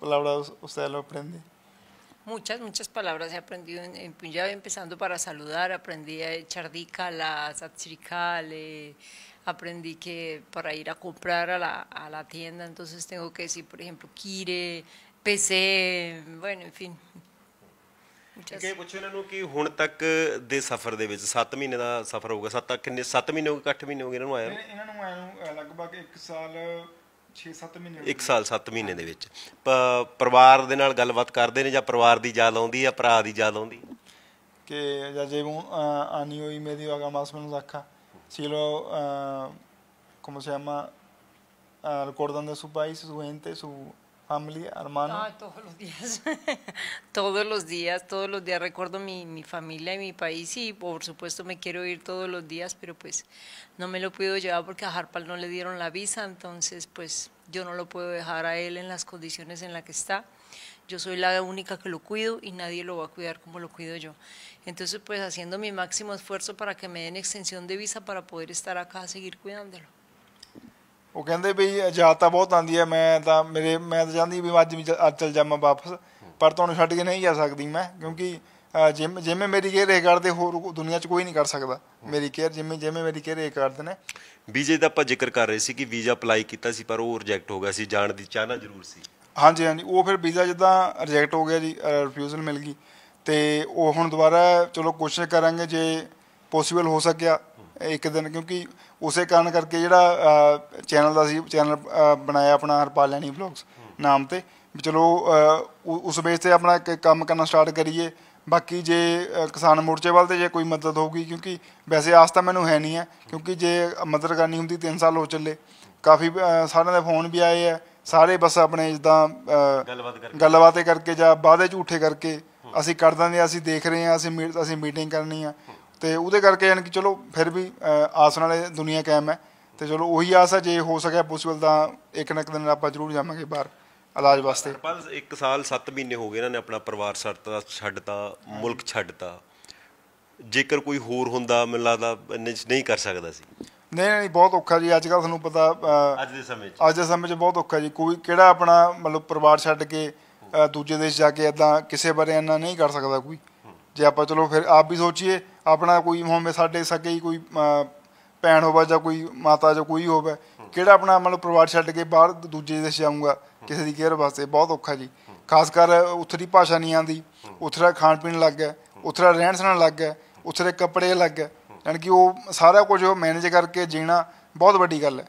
palabras usted aprende.
Muchas, muchas palabras he aprendido en, empezando para saludar, aprendí a echar la satsrikale, aprendí que para ir a comprar a la, a la tienda, entonces tengo que decir, por ejemplo, kire, pc, bueno, en fin, ਕਿ
ਪੁੱਛੋ ਇਹਨਾਂ ਨੂੰ ਕਿ ਹੁਣ ਤੱਕ ਦੇ ਸਫ਼ਰ ਦੇ ਵਿੱਚ 7 ਮਹੀਨੇ ਦਾ ਸਫ਼ਰ ਹੋਊਗਾ 7 ਤੱਕ ਕਿੰਨੇ 7 ਮਹੀਨੇ ਹੋਗੇ 8 ਮਹੀਨੇ ਹੋਗੇ ਇਹਨਾਂ ਨੂੰ ਆਇਆ
ਇਹਨਾਂ ਨੂੰ ਆਇਆ ਨੂੰ ਲਗਭਗ 1 ਸਾਲ 6-7 ਮਹੀਨੇ
1 ਸਾਲ 7 ਮਹੀਨੇ ਦੇ ਵਿੱਚ ਪਰਿਵਾਰ ਦੇ ਨਾਲ ਗੱਲਬਾਤ ਕਰਦੇ ਨੇ ਜਾਂ ਪਰਿਵਾਰ ਦੀ ਯਾਦ ਆਉਂਦੀ ਆ ਭਰਾ ਦੀ ਯਾਦ ਆਉਂਦੀ
ਕਿ ਜਜੇ ਨੂੰ ਆਨੀ ਹੋਈ ਮੇਰੀ ਵਗਾ ਮਾਸ ਮੈਨੂੰ ਰੱਖਾ ਸੀ ਲੋ ਕਮੋ ਸੇ al cordón de ਸੁਪਾਈਸ país, ਸੁ familia, hermano? Ah,
todos los días, todos los días, todos los días recuerdo mi, familia y mi país y por supuesto me quiero ir todos los días, pero pues no me lo puedo llevar porque a Harpal no le dieron la visa, entonces pues yo no lo puedo dejar a él en las condiciones en las que está. Yo soy la única que lo cuido y nadie lo va a cuidar como lo cuido yo. Entonces pues haciendo mi máximo esfuerzo para que me den extensión de visa para poder estar acá, a seguir cuidándolo.
ਉਹ ਕਹਿੰਦੇ ਵੀ ਆਜ਼ਾਦ ਤਾਂ ਬਹੁਤ ਆਂਦੀ ਹੈ ਮੈਂ ਤਾਂ ਮੇਰੇ ਮੈਂ ਤਾਂ ਚਾਹੁੰਦੀ ਵੀ ਅੱਜ ਵੀ ਅੱਜ ਚਲ ਜਾਵਾਂ ਵਾਪਸ ਪਰ ਤੁਹਾਨੂੰ ਛੱਡ ਕੇ ਨਹੀਂ ਜਾ ਸਕਦੀ ਮੈਂ ਕਿਉਂਕਿ ਜਿਵੇਂ ਜਿਵੇਂ ਮੇਰੀ ਕੇਅਰ ਇਹ ਕਰਦੇ ਹੋਰ ਦੁਨੀਆ 'ਚ ਕੋਈ ਨਹੀਂ ਕਰ ਸਕਦਾ ਮੇਰੀ ਕੇਅਰ ਜਿਵੇਂ ਜਿਵੇਂ ਮੇਰੀ ਕੇਅਰ ਇਹ ਕਰਦੇ ਨੇ
ਵੀਜ਼ੇ ਦਾ ਆਪਾਂ ਜ਼ਿਕਰ ਕਰ ਰਹੇ ਸੀ ਕਿ ਵੀਜ਼ਾ ਅਪਲਾਈ ਕੀਤਾ ਸੀ ਪਰ ਉਹ ਰਿਜੈਕਟ ਹੋ ਗਿਆ ਸੀ ਜਾਣ ਦੀ ਚਾਹਨਾ ਜ਼ਰੂਰ ਸੀ
ਹਾਂਜੀ ਹਾਂਜੀ ਉਹ ਫਿਰ ਵੀਜ਼ਾ ਜਦਾਂ ਰਿਜੈਕਟ ਹੋ ਗਿਆ ਜੀ ਰਿਫਿਊਜ਼ਲ ਮਿਲ ਗਈ ਤੇ ਉਹ ਹੁਣ ਦੁਬਾਰਾ ਚਲੋ ਕੋਸ਼ਿਸ਼ ਕਰਾਂਗੇ ਜੇ ਪੋਸੀਬਲ ਹੋ ਸਕਿਆ ਇੱਕ ਦਿਨ ਕਿਉਂਕਿ ਉਸੇ ਕਾਰਨ ਕਰਕੇ ਜਿਹੜਾ ਚੈਨਲ ਦਾ ਸੀ ਚੈਨਲ ਬਣਾਇਆ ਆਪਣਾ ਹਰਪਾਲ ਲੈਣੀ ਵਲੌਗਸ ਨਾਮ ਤੇ ਚਲੋ ਉਸ ਬੇਸ ਤੇ ਆਪਣਾ ਕੰਮ ਕਰਨਾ ਸਟਾਰਟ ਕਰੀਏ ਬਾਕੀ ਜੇ ਕਿਸਾਨ ਮੋਰਚੇ ਵੱਲ ਤੇ ਜੇ ਕੋਈ ਮਦਦ ਹੋਊਗੀ ਕਿਉਂਕਿ ਵੈਸੇ ਆਸ ਤਾਂ ਮੈਨੂੰ ਹੈ ਨਹੀਂ ਹੈ ਕਿਉਂਕਿ ਜੇ ਮਦਦ ਕਰਨੀ ਹੁੰਦੀ 3 ਸਾਲ ਹੋ ਚੱਲੇ ਕਾਫੀ ਸਾਰਿਆਂ ਦੇ ਫੋਨ ਵੀ ਆਏ ਆ ਸਾਰੇ ਬਸ ਆਪਣੇ ਜਿੱਦਾਂ ਗੱਲਬਾਤ ਕਰਕੇ ਜਾਂ ਵਾਅਦੇ ਝੂਠੇ ਕਰਕੇ ਅਸੀਂ ਕਰ ਦਿੰਦੇ ਅਸੀਂ ਦੇਖ ਰਹੇ ਆ ਅਸੀਂ ਅਸੀਂ ਮੀਟਿੰਗ ਕਰਨੀ ਆ ਤੇ ਉਹਦੇ ਕਰਕੇ ਯਾਨੀ ਕਿ ਚਲੋ ਫਿਰ ਵੀ ਆਸ ਨਾਲ ਦੁਨੀਆ ਕਾਇਮ ਹੈ ਤੇ ਚਲੋ ਉਹੀ ਆਸ ਹੈ ਜੇ ਹੋ ਸਕਿਆ ਪੋਸੀਬਲ ਤਾਂ ਇੱਕ ਨਾ ਇੱਕ ਦਿਨ ਆਪਾਂ ਜ਼ਰੂਰ ਜਾਵਾਂਗੇ ਬਾਹਰ ਇਲਾਜ ਵਾਸਤੇ
ਪਰ ਇੱਕ ਸਾਲ 7 ਮਹੀਨੇ ਹੋ ਗਏ ਇਹਨਾਂ ਨੇ ਆਪਣਾ ਪਰਿਵਾਰ ਸਰਤਾ ਛੱਡਤਾ ਮੁਲਕ ਛੱਡਤਾ ਜੇਕਰ ਕੋਈ ਹੋਰ ਹੁੰਦਾ ਮੈਨੂੰ ਲੱਗਦਾ ਇੰਨੇ ਨਹੀਂ ਕਰ ਸਕਦਾ ਸੀ
ਨਹੀਂ ਨਹੀਂ ਬਹੁਤ ਔਖਾ ਜੀ ਅੱਜ ਕੱਲ ਤੁਹਾਨੂੰ ਪਤਾ ਅੱਜ ਦੇ ਸਮੇਂ 'ਚ ਅੱਜ ਦੇ ਸਮੇਂ 'ਚ ਬਹੁਤ ਔਖਾ ਜੀ ਕੋਈ ਕਿਹੜਾ ਆਪਣਾ ਮਤਲਬ ਪਰਿਵਾਰ ਛੱਡ ਕੇ ਦੂਜੇ ਦੇਸ਼ ਜਾ ਕੇ ਇਦਾਂ ਕਿਸੇ ਬਾਰੇ ਇੰਨਾ ਨਹੀਂ ਕਰ ਸਕਦਾ ਕੋਈ ਜੇ ਆਪਾਂ ਚਲੋ ਫਿਰ ਆਪ ਵੀ ਸੋਚੀਏ ਆਪਣਾ ਕੋਈ ਹੋਵੇ ਸਾਡੇ ਸਕੇ ਹੀ ਕੋਈ ਭੈਣ ਹੋਵੇ ਜਾਂ ਕੋਈ ਮਾਤਾ ਜਾਂ ਕੋਈ ਹੋਵੇ ਕਿਹੜਾ ਆਪਣਾ ਮਤਲਬ ਪਰਿਵਾਰ ਛੱਡ ਕੇ ਬਾਹਰ ਦੂਜੇ ਦੇਸ਼ ਜਾਊਗਾ ਕਿਸੇ ਦੀ ਕੇਅਰ ਵਾਸਤੇ ਬਹੁਤ ਔਖਾ ਜੀ ਖਾਸ ਕਰ ਉਥਰੀ ਭਾਸ਼ਾ ਨਹੀਂ ਆਂਦੀ ਉਥਰਾ ਖਾਣ ਪੀਣ ਲੱਗ ਗਿਆ ਉਥਰਾ ਰਹਿਣ ਸਹਿਣ ਲੱਗ ਗਿਆ ਉਥਰੇ ਕੱਪੜੇ ਲੱਗ ਗਏ ਯਾਨੀ ਕਿ ਉਹ ਸਾਰਾ ਕੁਝ ਉਹ ਮੈਨੇਜ ਕਰਕੇ ਜੀਣਾ ਬਹੁਤ ਵੱਡੀ ਗੱਲ ਹੈ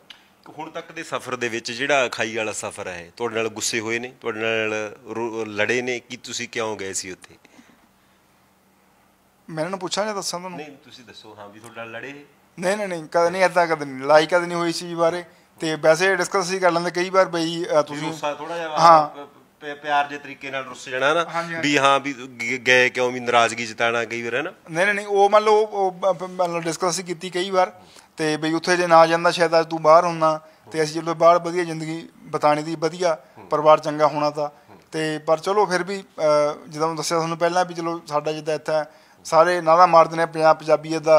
ਹੁਣ ਤੱਕ ਦੇ ਸਫ਼ਰ ਦੇ ਵਿੱਚ ਜਿਹੜਾ ਖਾਈ ਵਾਲਾ ਸਫ਼ਰ ਹੈ ਤੁਹਾਡੇ ਨਾਲ ਗੁੱਸੇ ਹੋਏ ਨੇ ਤੁਹਾਡੇ ਨਾਲ ਲੜੇ ਨੇ ਕਿ ਤੁਸੀਂ ਕਿਉਂ ਗਏ ਸੀ ਉੱਥੇ
ਮੈਂ ਇਹਨਾਂ ਨੂੰ ਪੁੱਛਾਂ ਜਾਂ ਦੱਸਾਂ ਤੁਹਾਨੂੰ
ਨਹੀਂ ਤੁਸੀਂ ਦੱਸੋ ਹਾਂ ਵੀ ਤੁਹਾਡਾ ਲੜੇ
ਨਹੀਂ ਨਹੀਂ ਨਹੀਂ ਕਦੇ ਨਹੀਂ ਐਦਾਂ ਕਦੇ ਨਹੀਂ ਲਾਈਕ ਕਦੇ ਨਹੀਂ ਹੋਈ ਸੀ ਬਾਰੇ ਤੇ ਵੈਸੇ ਡਿਸਕਸ ਅਸੀਂ ਕਰ ਲੈਂਦੇ ਕਈ ਵਾਰ ਬਈ ਤੁਸੀਂ ਥੋੜਾ ਜਿਹਾ ਹਾਂ
ਪਿਆਰ ਦੇ ਤਰੀਕੇ ਨਾਲ ਰੁੱਸ ਜਾਣਾ ਨਾ ਵੀ ਹਾਂ ਵੀ ਗਏ ਕਿਉਂ ਵੀ ਨਾਰਾਜ਼ਗੀ ਜਤਾਣਾ ਕਈ ਵਾਰ ਹੈ ਨਾ
ਨਹੀਂ ਨਹੀਂ ਨਹੀਂ ਉਹ ਮੰਨ ਲਓ ਮੰਨ ਲਓ ਡਿਸਕਸ ਕੀਤੀ ਕਈ ਵਾਰ ਤੇ ਬਈ ਉੱਥੇ ਜੇ ਨਾ ਜਾਂਦਾ ਸ਼ਾਇਦ ਅੱਜ ਤੂੰ ਬਾਹਰ ਹੁੰਨਾ ਤੇ ਅਸੀਂ ਜਦੋਂ ਬਾਹਰ ਵਧੀਆ ਜ਼ਿੰਦਗੀ ਬਤਾਣੀ ਦੀ ਵਧੀਆ ਪਰਿਵਾਰ ਚੰਗਾ ਹੋਣਾ ਤਾਂ ਤੇ ਪਰ ਚਲੋ ਫਿਰ ਵੀ ਜਦੋਂ ਦੱਸਿਆ ਤੁਹਾਨੂੰ ਪਹਿਲਾਂ ਵੀ ਚਲੋ ਸਾਡਾ ਜਿੱਦਾਂ ਇੱਥੇ ਸਾਰੇ ਇਹਨਾਂ ਮਾਰਦੇ ਨੇ ਪੰਜਾਬ ਪੰਜਾਬੀਅਤ ਦਾ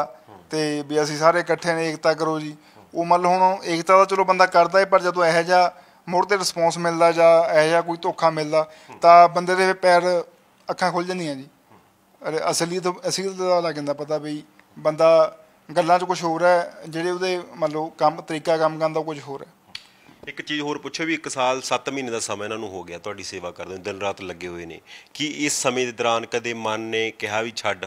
ਤੇ ਵੀ ਅਸੀਂ ਸਾਰੇ ਇਕੱਠੇ ਨੇ ਏਕਤਾ ਕਰੋ ਜੀ ਉਹ ਮੰਨ ਹੁਣ ਏਕਤਾ ਦਾ ਚਲੋ ਬੰਦਾ ਕਰਦਾ ਹੈ ਪਰ ਜਦੋਂ ਇਹੋ ਜਿਹਾ ਮੋੜ ਤੇ ਰਿਸਪੌਂਸ ਮਿਲਦਾ ਜਾਂ ਇਹੋ ਜਿਹਾ ਕੋਈ ਧੋਖਾ ਮਿਲਦਾ ਤਾਂ ਬੰਦੇ ਦੇ ਪੈਰ ਅੱਖਾਂ ਖੁੱਲ ਜਾਂਦੀਆਂ ਜੀ ਅਸਲੀ ਅਸਲੀਅਤ ਦਾ ਲੱਗ ਜਾਂਦਾ ਪਤਾ ਵੀ ਬੰਦਾ ਗੱਲਾਂ 'ਚ ਕੁਝ ਹੋਰ ਹੈ ਜਿਹੜੇ ਉਹਦੇ ਮੰਨ ਲਓ ਕੰਮ ਤਰੀਕਾ ਕੰਮ ਕਰਨ ਦਾ ਕੁਝ ਹੋਰ ਹੈ
ਇੱਕ ਚੀਜ਼ ਹੋਰ ਪੁੱਛੋ ਵੀ 1 ਸਾਲ 7 ਮਹੀਨੇ ਦਾ ਸਮਾਂ ਇਹਨਾਂ ਨੂੰ ਹੋ ਗਿਆ ਤੁਹਾਡੀ ਸੇਵਾ ਕਰਦੇ ਨੂੰ ਦਿਨ ਰਾਤ ਲੱਗੇ ਹੋਏ ਨੇ ਕਿ ਇਸ ਸਮੇਂ ਦੇ ਦੌਰਾਨ ਕਦੇ ਮਨ ਨੇ ਕਿਹਾ ਵੀ ਛੱਡ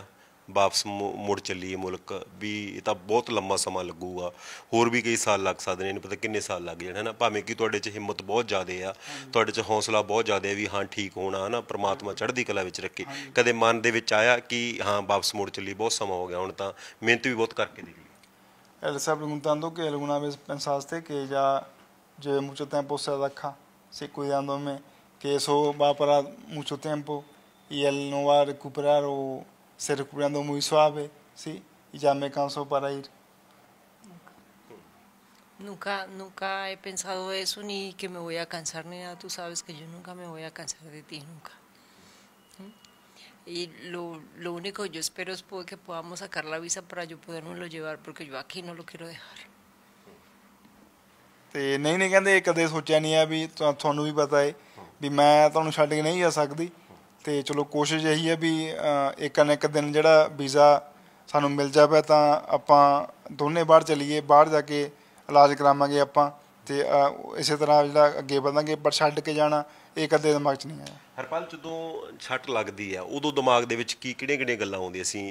ਵਾਪਸ ਮੁੜ ਚੱਲੀਏ ਮੁਲਕ ਵੀ ਇਹ ਤਾਂ ਬਹੁਤ ਲੰਮਾ ਸਮਾਂ ਲੱਗੂਗਾ ਹੋਰ ਵੀ ਕਈ ਸਾਲ ਲੱਗ ਸਕਦੇ ਨੇ ਇਹਨੂੰ ਪਤਾ ਕਿੰਨੇ ਸਾਲ ਲੱਗ ਜਾਣ ਹਨਾ ਭਾਵੇਂ ਕਿ ਤੁਹਾਡੇ 'ਚ ਹਿੰਮਤ ਬਹੁਤ ਜ਼ਿਆਦੇ ਆ ਤੁਹਾਡੇ 'ਚ ਹੌਸਲਾ ਬਹੁਤ ਜ਼ਿਆਦੇ ਆ ਵੀ ਹਾਂ ਠੀਕ ਹੋਣਾ ਹਨਾ ਪ੍ਰਮਾਤਮਾ ਚੜ੍ਹਦੀ ਕਲਾ ਵਿੱਚ ਰੱਖੇ ਕਦੇ ਮਨ ਦੇ ਵਿੱਚ ਆਇਆ ਕਿ ਹਾਂ ਵਾਪਸ ਮੁੜ ਚੱਲੀ ਬਹੁਤ ਸਮਾਂ ਹੋ ਗਿਆ ਹੁਣ ਤਾਂ ਮਿਹਨਤ ਵੀ ਬਹੁਤ ਕਰਕੇ ਦੇਖੀ
ਐਲ ਸਾਹਿਬ ਨੂੰ ਤਾਂ ਦੋ ਕਿ ਲਗੁਣਾ ਵਿੱਚ ਪੰਸਾਸਤੇ ਕੇ ਜਾਂ llevé mucho tiempo usted acá, sí, cuidándome, que eso va a parar mucho tiempo y él no va a recuperar o se recuperando muy suave, sí, y ya me canso para ir.
Nunca, nunca he pensado eso, ni que me voy a cansar, ni nada. Tú sabes que yo nunca me voy a cansar de ti, nunca. Y lo, único que yo espero es que podamos sacar la visa para yo podérmelo llevar, porque yo aquí no lo quiero dejar.
ਤੇ ਨਹੀਂ ਨਹੀਂ ਕਹਿੰਦੇ ਕਦੇ ਸੋਚਿਆ ਨਹੀਂ ਆ ਵੀ ਤੁਹਾਨੂੰ ਵੀ ਪਤਾ ਏ ਵੀ ਮੈਂ ਤੁਹਾਨੂੰ ਛੱਡ ਕੇ ਨਹੀਂ ਜਾ ਸਕਦੀ ਤੇ ਚਲੋ ਕੋਸ਼ਿਸ਼ ਇਹੀ ਹੈ ਵੀ ਇੱਕ ਨਾ ਇੱਕ ਦਿਨ ਜਿਹੜਾ ਵੀਜ਼ਾ ਸਾਨੂੰ ਮਿਲ ਜਾਵੇ ਤਾਂ ਆਪਾਂ ਦੋਨੇ ਬਾਹਰ ਚਲੀਏ ਬਾਹਰ ਜਾ ਕੇ ਇਲਾਜ ਕਰਾਵਾਂਗੇ ਆਪਾਂ ਤੇ ਇਸੇ ਤਰ੍ਹਾਂ ਜਿਹੜਾ ਅੱਗੇ ਵਧਾਂਗੇ ਪਰ ਛੱਡ ਕੇ ਜਾਣਾ ਇਹ ਕਦੇ ਦਿਮਾਗ 'ਚ ਨਹੀਂ ਆਇਆ
ਹਰਪਾਲ ਜਦੋਂ ਛੱਟ ਲੱਗਦੀ ਆ ਉਦੋਂ ਦਿਮਾਗ ਦੇ ਵਿੱਚ ਕੀ ਕਿਹੜੀਆਂ ਕਿਹੜੀਆਂ ਗੱਲਾਂ ਆਉਂਦੀਆਂ ਸੀ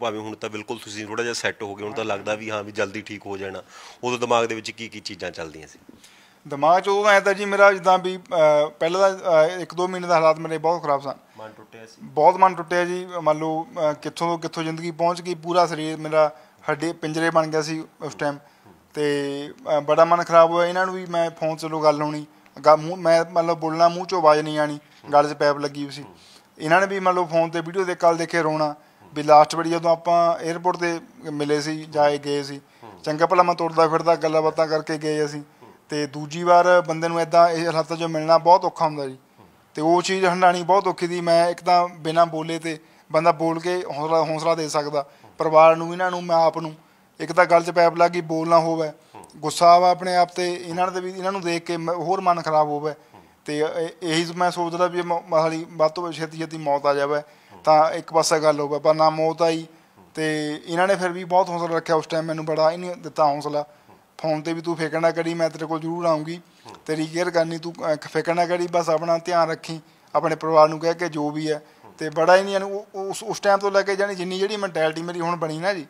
ਭਾਵੇਂ ਹੁਣ ਤਾਂ ਬਿਲਕੁਲ ਤੁਸੀਂ ਥੋੜਾ ਜਿਹਾ ਸੈੱਟ ਹੋ ਗਏ ਹੁਣ ਤਾਂ ਲੱਗਦਾ ਵੀ ਹਾਂ ਵੀ ਜਲਦੀ ਠੀਕ ਹੋ ਜਾਣਾ ਉਦੋਂ ਦਿਮਾਗ ਦੇ ਵਿੱਚ ਕੀ ਕੀ ਚੀਜ਼ਾਂ ਚੱਲਦੀਆਂ ਸੀ
ਦਿਮਾਗ 'ਚ ਉਹ ਆਇਆ ਤਾਂ ਜੀ ਮੇਰਾ ਜਦਾਂ ਵੀ ਪਹਿਲਾਂ ਦਾ 1-2 ਮਹੀਨੇ ਦਾ ਹਾਲਾਤ ਮੇਰੇ ਬਹੁਤ ਖਰਾਬ ਸਨ
ਮਨ ਟੁੱਟਿਆ ਸੀ
ਬਹੁਤ ਮਨ ਟੁੱਟਿਆ ਜੀ ਮੰਨ ਲਓ ਕਿੱਥੋਂ ਕਿੱਥੋਂ ਜ਼ਿੰਦਗੀ ਪਹੁੰਚ ਗਈ ਪੂਰਾ ਸਰੀਰ ਮੇਰਾ ਹੱਡੇ ਪਿੰਜਰੇ ਬਣ ਗਿਆ ਸੀ ਉਸ ਟਾਈਮ ਤੇ ਬੜਾ ਮਨ ਖਰਾਬ ਹੋਇਆ ਇਹਨਾਂ ਨੂੰ ਵੀ ਮੈਂ ਫੋਨ ਚਲੋ ਗੱਲ ਹੋਣੀ ਮੈਂ ਮਤਲਬ ਬੋਲਣਾ ਮੂੰਹ ਚੋਂ ਆਵਾਜ਼ ਨਹੀਂ ਆਣੀ ਗੱਲ 'ਚ ਪੈਪ ਲੱਗੀ ਹੋਈ ਸੀ ਇਹਨਾਂ ਨੇ ਵੀ ਮਤਲਬ ਫੋਨ ਤੇ ਵੀਡੀਓ ਦੇ ਕੱਲ ਦੇਖੇ ਰੋਣਾ ਵੀ ਲਾਸਟ ਵਾਰੀ ਜਦੋਂ ਆਪਾਂ 에어ਪੋਰਟ ਤੇ ਮਿਲੇ ਸੀ ਜਾਏ ਗਏ ਸੀ ਚੰਗਾ ਭਲਾ ਮੈਂ ਤੁਰਦਾ ਫਿਰਦਾ ਗੱਲਾਂ ਬਾਤਾਂ ਕਰਕੇ ਗਏ ਅਸੀਂ ਤੇ ਦੂਜੀ ਵਾਰ ਬੰਦੇ ਨੂੰ ਐਦਾਂ ਇਹ ਹਾਲਾਤਾਂ 'ਚ ਮਿਲਣਾ ਬਹੁਤ ਔਖਾ ਹੁੰਦਾ ਜੀ ਤੇ ਉਹ ਚੀਜ਼ ਹੰਡਾਣੀ ਬਹੁਤ ਔਖੀ ਦੀ ਮੈਂ ਇੱਕ ਤਾਂ ਬਿਨਾ ਬੋਲੇ ਤੇ ਬੰਦਾ ਬੋਲ ਕੇ ਹੌਸਲਾ ਹੌਸਲਾ ਦੇ ਸਕਦਾ ਪਰਿਵਾਰ ਨੂੰ ਇਹਨਾਂ ਨੂੰ ਮੈਂ ਆਪ ਨੂੰ ਇੱਕ ਤਾਂ ਗੱਲ 'ਚ ਪੈਪ ਲੱਗ ਗਈ ਬੋਲ ਨਾ ਹੋਵੇ ਗੁੱਸਾ ਆ ਆਪਣੇ ਆਪ ਤੇ ਇਹਨਾਂ ਦੇ ਵੀ ਇਹਨਾਂ ਨੂੰ ਦੇਖ ਕੇ ਹੋਰ ਮਨ ਖਰਾਬ ਹੋਵੇ ਤੇ ਇਹੀ ਮੈਂ ਸੋਚਦਾ ਵੀ ਮਹਾਲੀ ਵੱਧ ਤੋਂ ਛੇਤੀ ਛੇਤੀ ਮੌਤ ਆ ਜਾਵੇ ਤਾਂ ਇੱਕ ਪਾਸਾ ਗੱਲ ਹੋਵੇ ਪਰ ਨਾ ਮੌਤ ਆਈ ਤੇ ਇਹਨਾਂ ਨੇ ਫਿਰ ਵੀ ਬਹੁਤ ਹੌਸਲਾ ਰੱਖਿਆ ਉਸ ਟਾਈਮ ਮੈਨੂੰ ਬੜਾ ਇਹਨੇ ਦਿੱਤਾ ਹੌਸਲਾ ਫੋਨ ਤੇ ਵੀ ਤੂੰ ਫੇਕਣਾ ਕਰੀ ਮੈਂ ਤੇਰੇ ਕੋਲ ਜ਼ਰੂਰ ਆਉਂਗੀ ਤੇਰੀ ਕੇਅਰ ਕਰਨੀ ਤੂੰ ਫੇਕਣਾ ਕਰੀ ਬਸ ਆਪਣਾ ਧਿਆਨ ਰੱਖੀ ਆਪਣੇ ਪਰਿਵਾਰ ਨੂੰ ਕਹਿ ਕੇ ਜੋ ਵੀ ਹੈ ਤੇ ਬੜਾ ਇਹਨੇ ਉਸ ਉਸ ਟਾਈਮ ਤੋਂ ਲੈ ਕੇ ਜਾਨੀ ਜਿੰਨੀ ਜਿਹੜੀ ਮੈਂਟੈਲਿਟੀ ਮੇਰੀ ਹੁਣ ਬਣੀ ਨਾ ਜੀ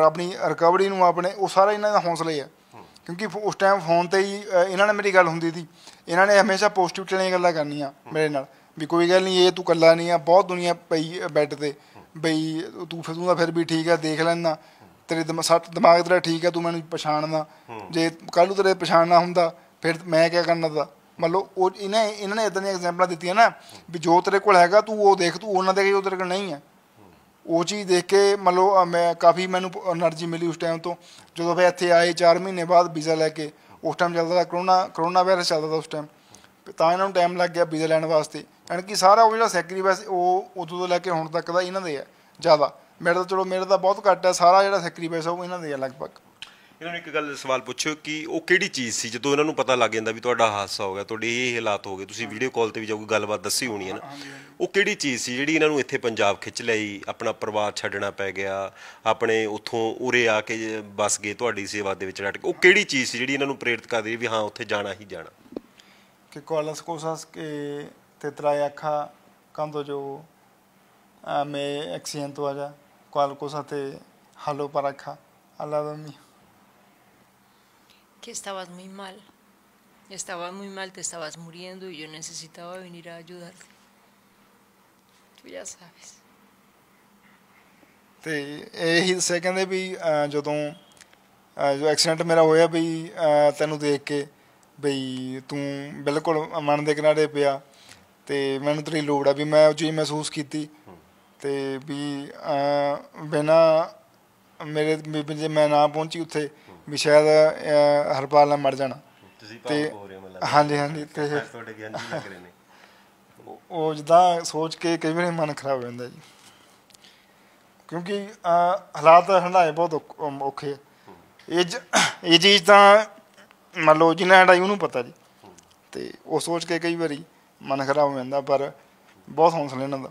ਆਪਣੀ ਰਿਕਵਰੀ ਨੂੰ ਆਪਣੇ ਉਹ ਸਾਰਾ ਇਹਨਾਂ ਦਾ ਹੌਸਲਾ ਆ ਹੈ ਕਿਉਂਕਿ ਉਸ ਟਾਈਮ ਫੋਨ ਤੇ ਹੀ ਇਹਨਾਂ ਨਾਲ ਮੇਰੀ ਗੱਲ ਹੁੰਦੀ ਸੀ ਇਹਨਾਂ ਨੇ ਹਮੇਸ਼ਾ ਪੋਜ਼ਿਟਿਵ ਵਾਲੀਆਂ ਗੱਲਾਂ ਕਰਨੀਆਂ ਮੇਰੇ ਨਾਲ ਵੀ ਕੋਈ ਗੱਲ ਨਹੀਂ ਇਹ ਤੂੰ ਕੱਲਾ ਨਹੀਂ ਆ ਬਹੁਤ ਦੁਨੀਆ ਪਈ ਬੈੱਡ ਤੇ ਬਈ ਤੂੰ ਫਿਰ ਤੂੰ ਫਿਰ ਵੀ ਠੀਕ ਆ ਦੇਖ ਲੈਣਾ ਤੇਰੇ ਦਿਮਾਗ ਦਿਮਾਗ ਤੇਰਾ ਠੀਕ ਆ ਤੂੰ ਮੈਨੂੰ ਪਛਾਣਦਾ ਜੇ ਕੱਲ ਨੂੰ ਤੇਰੇ ਪਛਾਣਨਾ ਹੁੰਦਾ ਫਿਰ ਮੈਂ ਕੀ ਕਰਨਾ ਦਾ ਮਤਲਬ ਉਹ ਇਹਨਾਂ ਇਹਨਾਂ ਨੇ ਇਦਾਂ ਦੀਆਂ ਐਗਜ਼ਾਮਪਲਾਂ ਦਿੱਤੀਆਂ ਨਾ ਵੀ ਜੋ ਤੇਰੇ ਕੋਲ ਹੈਗਾ ਤੂੰ ਉਹ ਦੇਖ ਤੂੰ ਉਹਨਾਂ ਦੇ ਕੋਲ ਨਹੀਂ ਹੈ ਉਹ ਚੀਜ਼ ਦੇਖ ਕੇ ਮਤਲਬ ਮੈਂ ਕਾਫੀ ਮੈਨੂੰ એનર્ਜੀ ਮਿਲੀ ਉਸ ਟਾਈਮ ਤੋਂ ਜਦੋਂ ਫਿਰ ਇੱਥੇ ਆਏ 4 ਮਹੀਨੇ ਬਾਅਦ ਵੀਜ਼ਾ ਲੈ ਕੇ ਉਸ ਟਾਈਮ ਚੱਲਦਾ ਦਾ ਕਰੋਨਾ ਕਰੋਨਾ ਵਾਇਰਸ ਚੱਲਦਾ ਦਾ ਉਸ ਟਾਈਮ ਤਾਂ ਇਹਨਾਂ ਨੂੰ ਟਾਈਮ ਲੱਗ ਗਿਆ ਵੀਜ਼ਾ ਲੈਣ ਵਾਸਤੇ ਯਾਨੀ ਕਿ ਸਾਰਾ ਉਹ ਜਿਹੜਾ ਸੈਕਰੀਫਾਈਸ ਉਹ ਉਦੋਂ ਤੋਂ ਲੈ ਕੇ ਹੁਣ ਤੱਕ ਦਾ ਇਹਨਾਂ ਦੇ ਆ ਜ਼ਿਆਦਾ ਮੇਰੇ ਤਾਂ ਚਲੋ ਮੇਰੇ ਤਾਂ ਬਹੁਤ ਘੱਟ ਹੈ ਸਾਰਾ ਜਿਹੜਾ ਸੈਕਰੀਫਾਈਸ ਉਹ ਇਹਨਾਂ ਦੇ ਆ ਲਗਭਗ
ਇਹਨਾਂ ਨੂੰ ਇੱਕ ਗੱਲ ਸਵਾਲ ਪੁੱਛਿਓ ਕਿ ਉਹ ਕਿਹੜੀ ਚੀਜ਼ ਸੀ ਜਦੋਂ ਇਹਨਾਂ ਨੂੰ ਪਤਾ ਲੱਗ ਜਾਂਦਾ ਵੀ ਤੁਹਾਡਾ ਹਾਦਸਾ ਹੋ ਗਿਆ ਤੁਹਾਡੇ ਇਹ ਹਾਲਾਤ ਹੋ ਗਏ ਤੁਸੀਂ ਵੀਡੀਓ ਕਾਲ ਤੇ ਵੀ ਜਾਓਗੇ ਗੱਲਬਾਤ ਦੱਸੀ ਹੋਣੀ ਹੈ ਨਾ ਉਹ ਕਿਹੜੀ ਚੀਜ਼ ਸੀ ਜਿਹੜੀ ਇਹਨਾਂ ਨੂੰ ਇੱਥੇ ਪੰਜਾਬ ਖਿੱਚ ਲਈ ਆਪਣਾ ਪਰਿਵਾਰ ਛੱਡਣਾ ਪੈ ਗਿਆ ਆਪਣੇ ਉੱਥੋਂ ਉਰੇ ਆ ਕੇ ਬਸ ਗਏ ਤੁਹਾਡੀ ਸੇਵਾ ਦੇ ਵਿੱਚ ਰਟ ਕੇ ਉਹ ਕਿਹੜੀ ਚੀਜ਼ ਸੀ ਜਿਹੜੀ ਇਹਨਾਂ ਨੂੰ ਪ੍ਰੇਰਿਤ ਕਰਦੀ ਵੀ ਹਾਂ ਉੱਥੇ ਜਾਣਾ ਹੀ ਜਾਣਾ
ਕਿ ਕੋਲਸ ਕੋਸਸ ਕੇ ਤੇਤਰਾ ਅੱਖਾਂ ਕੰਦੋ ਜੋ ਮੈਂ ਐਕਸੀਡੈਂਟ ਹੋ ਜਾ ਕੋਲ ਕੋਸਾ ਤੇ hello para acá,
que estabas muy mal. Estabas muy mal, te estabas muriendo y yo necesitaba venir a ayudarte. Tú ya sabes.
ਤੇ ਇਹ segundo, yo ਵੀ ਜਦੋਂ ਜੋ ਐਕਸੀਡੈਂਟ ਮੇਰਾ ਹੋਇਆ ਵੀ ਤੈਨੂੰ ਦੇਖ ਕੇ ਬਈ ਤੂੰ ਬਿਲਕੁਲ ਮਨ ਦੇ ਕਿਨਾਰੇ ਪਿਆ ਤੇ ਮੈਨੂੰ ਤੇਰੀ ਲੋੜ ਆ ਵੀ ਮੈਂ ਉਹ ਚੀਜ਼ ਮਹਿਸੂਸ ਕੀਤੀ ਤੇ ਵੀ ਵੀ ਸ਼ਾਇਦ ਹਰਪਾਲ ਨਾਲ ਮਰ ਜਾਣਾ ਤੁਸੀਂ ਭਾਵੁਕ ਹੋ ਰਹੇ ਹੋ ਮਤਲਬ ਹਾਂਜੀ ਹਾਂਜੀ ਤੇ ਤੁਹਾਡੇ ਗਿਆਨ ਜੀ ਲੱਗ ਰਹੇ
ਨੇ
ਉਹ ਜਦਾਂ ਸੋਚ ਕੇ ਕਈ ਵਾਰ ਮਨ ਖਰਾਬ ਹੋ ਜਾਂਦਾ ਜੀ ਕਿਉਂਕਿ ਹਾਲਾਤ ਹੰਡਾਏ ਬਹੁਤ ਔਖੇ ਇਹ ਇਹ ਚੀਜ਼ ਤਾਂ ਮੰਨ ਲਓ ਜਿਹਨਾਂ ਹੰਡਾਈ ਉਹਨੂੰ ਪਤਾ ਜੀ ਤੇ ਉਹ ਸੋਚ ਕੇ ਕਈ ਵਾਰੀ ਮਨ ਖਰਾਬ ਹੋ ਜਾਂਦਾ ਪਰ ਬਹੁਤ ਹੌਸਲੇ ਇਹਨਾਂ ਦਾ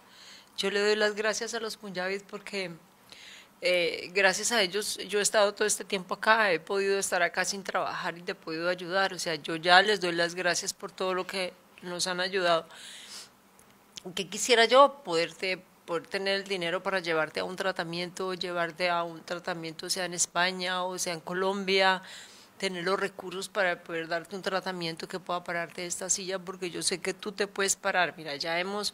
Yo le doy las gracias a los punjabis porque eh, gracias a ellos yo he estado todo este tiempo acá, he podido estar acá sin trabajar y te he podido ayudar. O sea, yo ya les doy las gracias por todo lo que nos han ayudado. ¿Qué quisiera yo? Poderte poder tener el dinero para llevarte a un tratamiento, llevarte a un tratamiento sea en España o sea en Colombia, tener los recursos para poder darte un tratamiento que pueda pararte de esta silla, porque yo sé que tú te puedes parar. Mira, ya hemos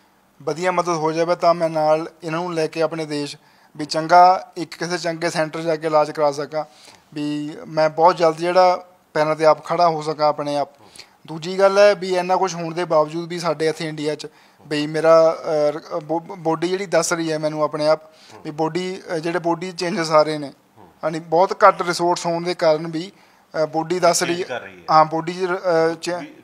ਵਧੀਆ ਮਦਦ ਹੋ ਜਾਵੇ ਤਾਂ ਮੈਂ ਨਾਲ ਇਹਨਾਂ ਨੂੰ ਲੈ ਕੇ ਆਪਣੇ ਦੇਸ਼ ਵੀ ਚੰਗਾ ਇੱਕ ਕਿਸੇ ਚੰਗੇ ਸੈਂਟਰ ਜਾ ਕੇ ਇਲਾਜ ਕਰਾ ਸਕਾਂ ਵੀ ਮੈਂ ਬਹੁਤ ਜਲਦੀ ਜਿਹੜਾ ਪੈਰਾਂ ਤੇ ਆਪ ਖੜਾ ਹੋ ਸਕਾਂ ਆਪਣੇ ਆਪ ਦੂਜੀ ਗੱਲ ਹੈ ਵੀ ਇੰਨਾ ਕੁਝ ਹੋਣ ਦੇ ਬਾਵਜੂਦ ਵੀ ਸਾਡੇ ਇੱਥੇ ਇੰਡੀਆ 'ਚ ਵੀ ਮੇਰਾ ਬੋਡੀ ਜਿਹੜੀ ਦੱਸ ਰਹੀ ਹੈ ਮੈਨੂੰ ਆਪਣੇ ਆਪ ਵੀ ਬੋਡੀ ਜਿਹੜੇ ਬੋਡੀ ਚੇਂਜਸ ਆ ਰਹੇ ਨੇ ਯਾਨੀ ਬਹੁਤ ਘੱਟ ਰਿਸੋਰਸ ਹੋਣ ਦੇ ਕਾਰਨ ਵੀ ਬੋਡੀ ਦੱਸ ਰਹੀ ਹਾਂ ਬੋਡੀ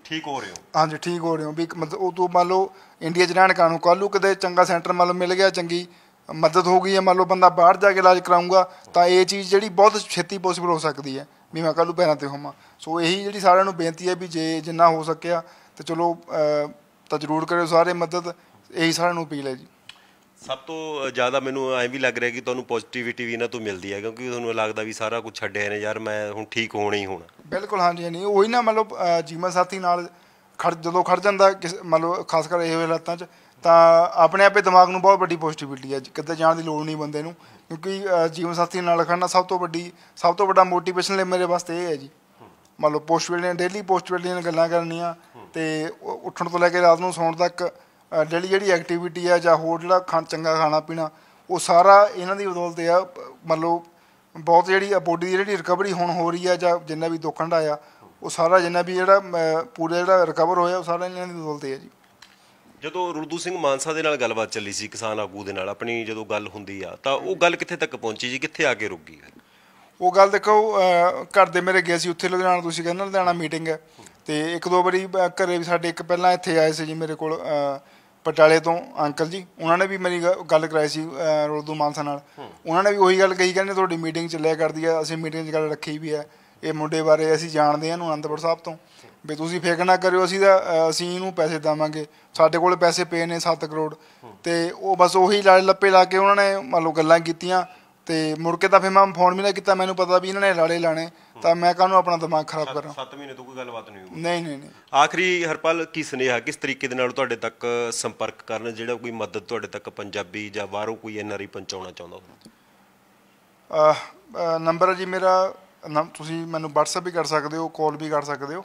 ਠੀਕ ਹੋ ਰਹੇ ਹੋ ਹਾਂਜੀ ਠੀਕ ਹੋ ਰਹੇ ਹੋ ਵੀ ਮਤਲਬ ਉਹ ਤੋਂ ਮੰਨ ਲਓ ਇੰਡੀਆ 'ਚ ਰਹਿਣ ਕਾਰਨ ਕੱਲ ਨੂੰ ਕਦੇ ਚੰਗਾ ਸੈਂਟਰ ਮੰਨ ਲਓ ਮਿਲ ਗਿਆ ਚੰਗੀ ਮਦਦ ਹੋ ਗਈ ਹੈ ਮੰਨ ਲਓ ਬੰਦਾ ਬਾਹਰ ਜਾ ਕੇ ਇਲਾਜ ਕਰਾਉਂਗਾ ਤਾਂ ਇਹ ਚੀਜ਼ ਜਿਹੜੀ ਬਹੁਤ ਛੇਤੀ ਪੋਸੀਬਲ ਹੋ ਸਕਦੀ ਹੈ ਵੀ ਮੈਂ ਕਾਲੂ ਪੈਣਾ ਪੈਰਾਂ ਤੇ ਹੋਵਾਂ ਸੋ ਇਹੀ ਜਿਹੜੀ ਸਾਰਿਆਂ ਨੂੰ ਬੇਨਤੀ ਹੈ ਵੀ ਜੇ ਜਿੰਨਾ ਹੋ ਸਕਿਆ ਤੇ ਚਲੋ ਤਾਂ ਜ਼ਰੂਰ ਕਰਿਓ ਸਾਰੇ ਮਦਦ ਇਹੀ ਸਾਰਿਆਂ ਨੂੰ ਅਪੀਲ ਹੈ ਜੀ
ਸਭ ਤੋਂ ਜ਼ਿਆਦਾ ਮੈਨੂੰ ਐਂ ਵੀ ਲੱਗ ਰਿਹਾ ਕਿ ਤੁਹਾਨੂੰ ਪੋਜ਼ਿਟਿਵਿਟੀ ਵੀ ਇਹਨਾਂ ਤੋਂ ਮਿਲਦੀ ਹੈ ਕਿਉਂਕਿ ਤੁਹਾਨੂੰ ਲੱਗਦਾ ਵੀ ਸਾਰਾ ਕੁਝ ਛੱਡਿਆ ਨੇ ਯਾਰ ਮੈਂ ਹੁਣ ਠੀਕ ਹੋਣਾ ਹੀ ਹੋਣਾ
ਬਿਲਕੁਲ ਹਾਂਜੀ ਨਹੀਂ ਉਹੀ ਨਾ ਮਤਲਬ ਜੀਵਨ ਸਾਥੀ ਨਾਲ ਖੜ ਜਦੋਂ ਖੜ ਜਾਂਦਾ ਮਤਲਬ ਖਾਸ ਕਰ ਇਹੋ ਹਾਲਾਤਾਂ 'ਚ ਤਾਂ ਆਪਣੇ ਆਪੇ ਦਿਮਾਗ ਨੂੰ ਬਹੁਤ ਵੱਡੀ ਪੋਜ਼ਿਟਿਵਿਟੀ ਹੈ ਕਿਤੇ ਜਾਣ ਦੀ ਲੋੜ ਨਹੀਂ ਬੰਦੇ ਨੂੰ ਕਿਉਂਕਿ ਜੀਵਨ ਸਾਥੀ ਨਾਲ ਖੜਨਾ ਸਭ ਤੋਂ ਵੱਡੀ ਸਭ ਤੋਂ ਵੱਡਾ ਮੋਟੀਵੇਸ਼ਨ ਲੈ ਮੇਰੇ ਵਾਸਤੇ ਇਹ ਹੈ ਜੀ ਮਤਲਬ ਲਓ ਪੋਸਟ ਵੇਲੇ ਡੇਲੀ ਪੋਸਟ ਵੇਲੇ ਗੱਲਾਂ ਕਰਨੀਆਂ ਤੇ ਉੱਠਣ ਤੋਂ ਲੈ ਕੇ ਰਾਤ ਨੂੰ ਸੌਣ ਤੱਕ ਡੇਲੀ ਜਿਹੜੀ ਐਕਟੀਵਿਟੀ ਆ ਜਾਂ ਹੋਰ ਜਿਹੜਾ ਖਾਣ ਚੰਗਾ ਖਾਣਾ ਪੀਣਾ ਉਹ ਸਾਰਾ ਇਹਨਾਂ ਦੀ ਬਦੌਲਤ ਆ ਮਤਲਬ ਬਹੁਤ ਜਿਹੜੀ ਬੋਡੀ ਦੀ ਜਿਹੜੀ ਰਿਕਵਰੀ ਹੁਣ ਹੋ ਰਹੀ ਆ ਜਾਂ ਜਿੰਨਾ ਵੀ ਦੁੱਖ ਹੰਡਾ ਆ ਉਹ ਸਾਰਾ ਜਿੰਨਾ ਵੀ ਜਿਹੜਾ ਪੂਰਾ ਜਿਹੜਾ ਰਿਕਵਰ ਹੋਇਆ ਉਹ ਸਾਰਾ ਇਹਨਾਂ ਦੀ ਬਦੌਲਤ ਆ ਜੀ
ਜਦੋਂ ਰੁਲਦੂ ਸਿੰਘ ਮਾਨਸਾ ਦੇ ਨਾਲ ਗੱਲਬਾਤ ਚੱਲੀ ਸੀ ਕਿਸਾਨ ਆਗੂ ਦੇ ਨਾਲ ਆਪਣੀ ਜਦੋਂ ਗੱਲ ਹੁੰਦੀ ਆ ਤਾਂ ਉਹ ਗੱਲ ਕਿੱਥੇ ਤੱਕ ਪਹੁੰਚੀ ਜੀ ਕਿੱਥੇ ਆ ਕੇ ਰੁਕ ਗਈ
ਉਹ ਗੱਲ ਦੇਖੋ ਘਰ ਦੇ ਮੇਰੇ ਗਏ ਸੀ ਉੱਥੇ ਲੁਧਿਆਣਾ ਤੁਸੀਂ ਕਹਿੰਦੇ ਲੁਧਿਆਣਾ ਮੀਟਿੰਗ ਹੈ ਤੇ ਇੱਕ ਦੋ ਵਾਰੀ ਘਰੇ ਵੀ ਸਾਡੇ ਇੱਕ ਪਹਿਲਾਂ ਇੱਥੇ ਆਏ ਸੀ ਜੀ ਮੇਰੇ ਕੋਲ ਪਟਾਲੇ ਤੋਂ ਅੰਕਲ ਜੀ ਉਹਨਾਂ ਨੇ ਵੀ ਮੇਰੀ ਗੱਲ ਕਰਾਈ ਸੀ ਰੋਲਦੂ ਮਾਨਸਾ ਨਾਲ ਉਹਨਾਂ ਨੇ ਵੀ ਉਹੀ ਗੱਲ ਕਹੀ ਕਹਿੰਦੇ ਤੁਹਾਡੀ ਮੀਟਿੰਗ ਚੱਲਿਆ ਕਰਦੀ ਆ ਅਸੀਂ ਮੀਟਿੰਗ 'ਚ ਗੱਲ ਰੱਖੀ ਵੀ ਹੈ ਇਹ ਮੁੰਡੇ ਬਾਰੇ ਅਸੀਂ ਜਾਣਦੇ ਹਾਂ ਇਹਨੂੰ ਅਨੰਦਪੁਰ ਸਾਹਿਬ ਤੋਂ ਵੀ ਤੁਸੀਂ ਫੇਕ ਨਾ ਕਰਿਓ ਅਸੀਂ ਤਾਂ ਅਸੀਂ ਇਹਨੂੰ ਪੈਸੇ ਦਵਾਂਗੇ ਸਾਡੇ ਕੋਲ ਪੈਸੇ ਪਏ ਨੇ 7 ਕਰੋੜ ਤੇ ਉਹ ਬਸ ਉਹੀ ਲਾੜੇ ਲੱਪੇ ਲਾ ਕੇ ਉਹਨਾਂ ਨੇ ਮੰਨ ਲਓ ਗੱਲਾਂ ਕੀਤੀਆਂ ਤੇ ਮੁੜ ਕੇ ਤਾਂ ਫੇਰ ਮੈਂ ਫੋਨ ਵੀ ਨਾ ਕੀਤਾ ਮੈਨੂੰ ਪਤਾ ਵੀ ਇਹਨਾਂ ਨੇ ਲੜੇ ਲਾਣੇ ਤਾਂ ਮੈਂ ਕਾਹਨੂੰ ਆਪਣਾ ਦਿਮਾਗ ਖਰਾਬ ਕਰਾਂ 7
ਮਹੀਨੇ ਤੋਂ ਕੋਈ ਗੱਲਬਾਤ ਨਹੀਂ ਹੋਈ ਨਹੀਂ ਨਹੀਂ ਨਹੀਂ ਆਖਰੀ ਹਰਪਲ ਕੀ ਸੁਨੇਹਾ ਕਿਸ ਤਰੀਕੇ ਦੇ ਨਾਲ ਤੁਹਾਡੇ ਤੱਕ ਸੰਪਰਕ ਕਰਨ ਜਿਹੜਾ ਕੋਈ ਮਦਦ ਤੁਹਾਡੇ ਤੱਕ ਪੰਜਾਬੀ ਜਾਂ ਬਾਹਰੋਂ ਕੋਈ ਐਨਆਰਆਈ ਪਹੁੰਚਾਉਣਾ ਚਾਹੁੰਦਾ ਹੋ
ਨੰਬਰ ਜੀ ਮੇਰਾ ਤੁਸੀਂ ਮੈਨੂੰ WhatsApp ਵੀ ਕਰ ਸਕਦੇ ਹੋ ਕਾਲ ਵੀ ਕਰ ਸਕਦੇ ਹੋ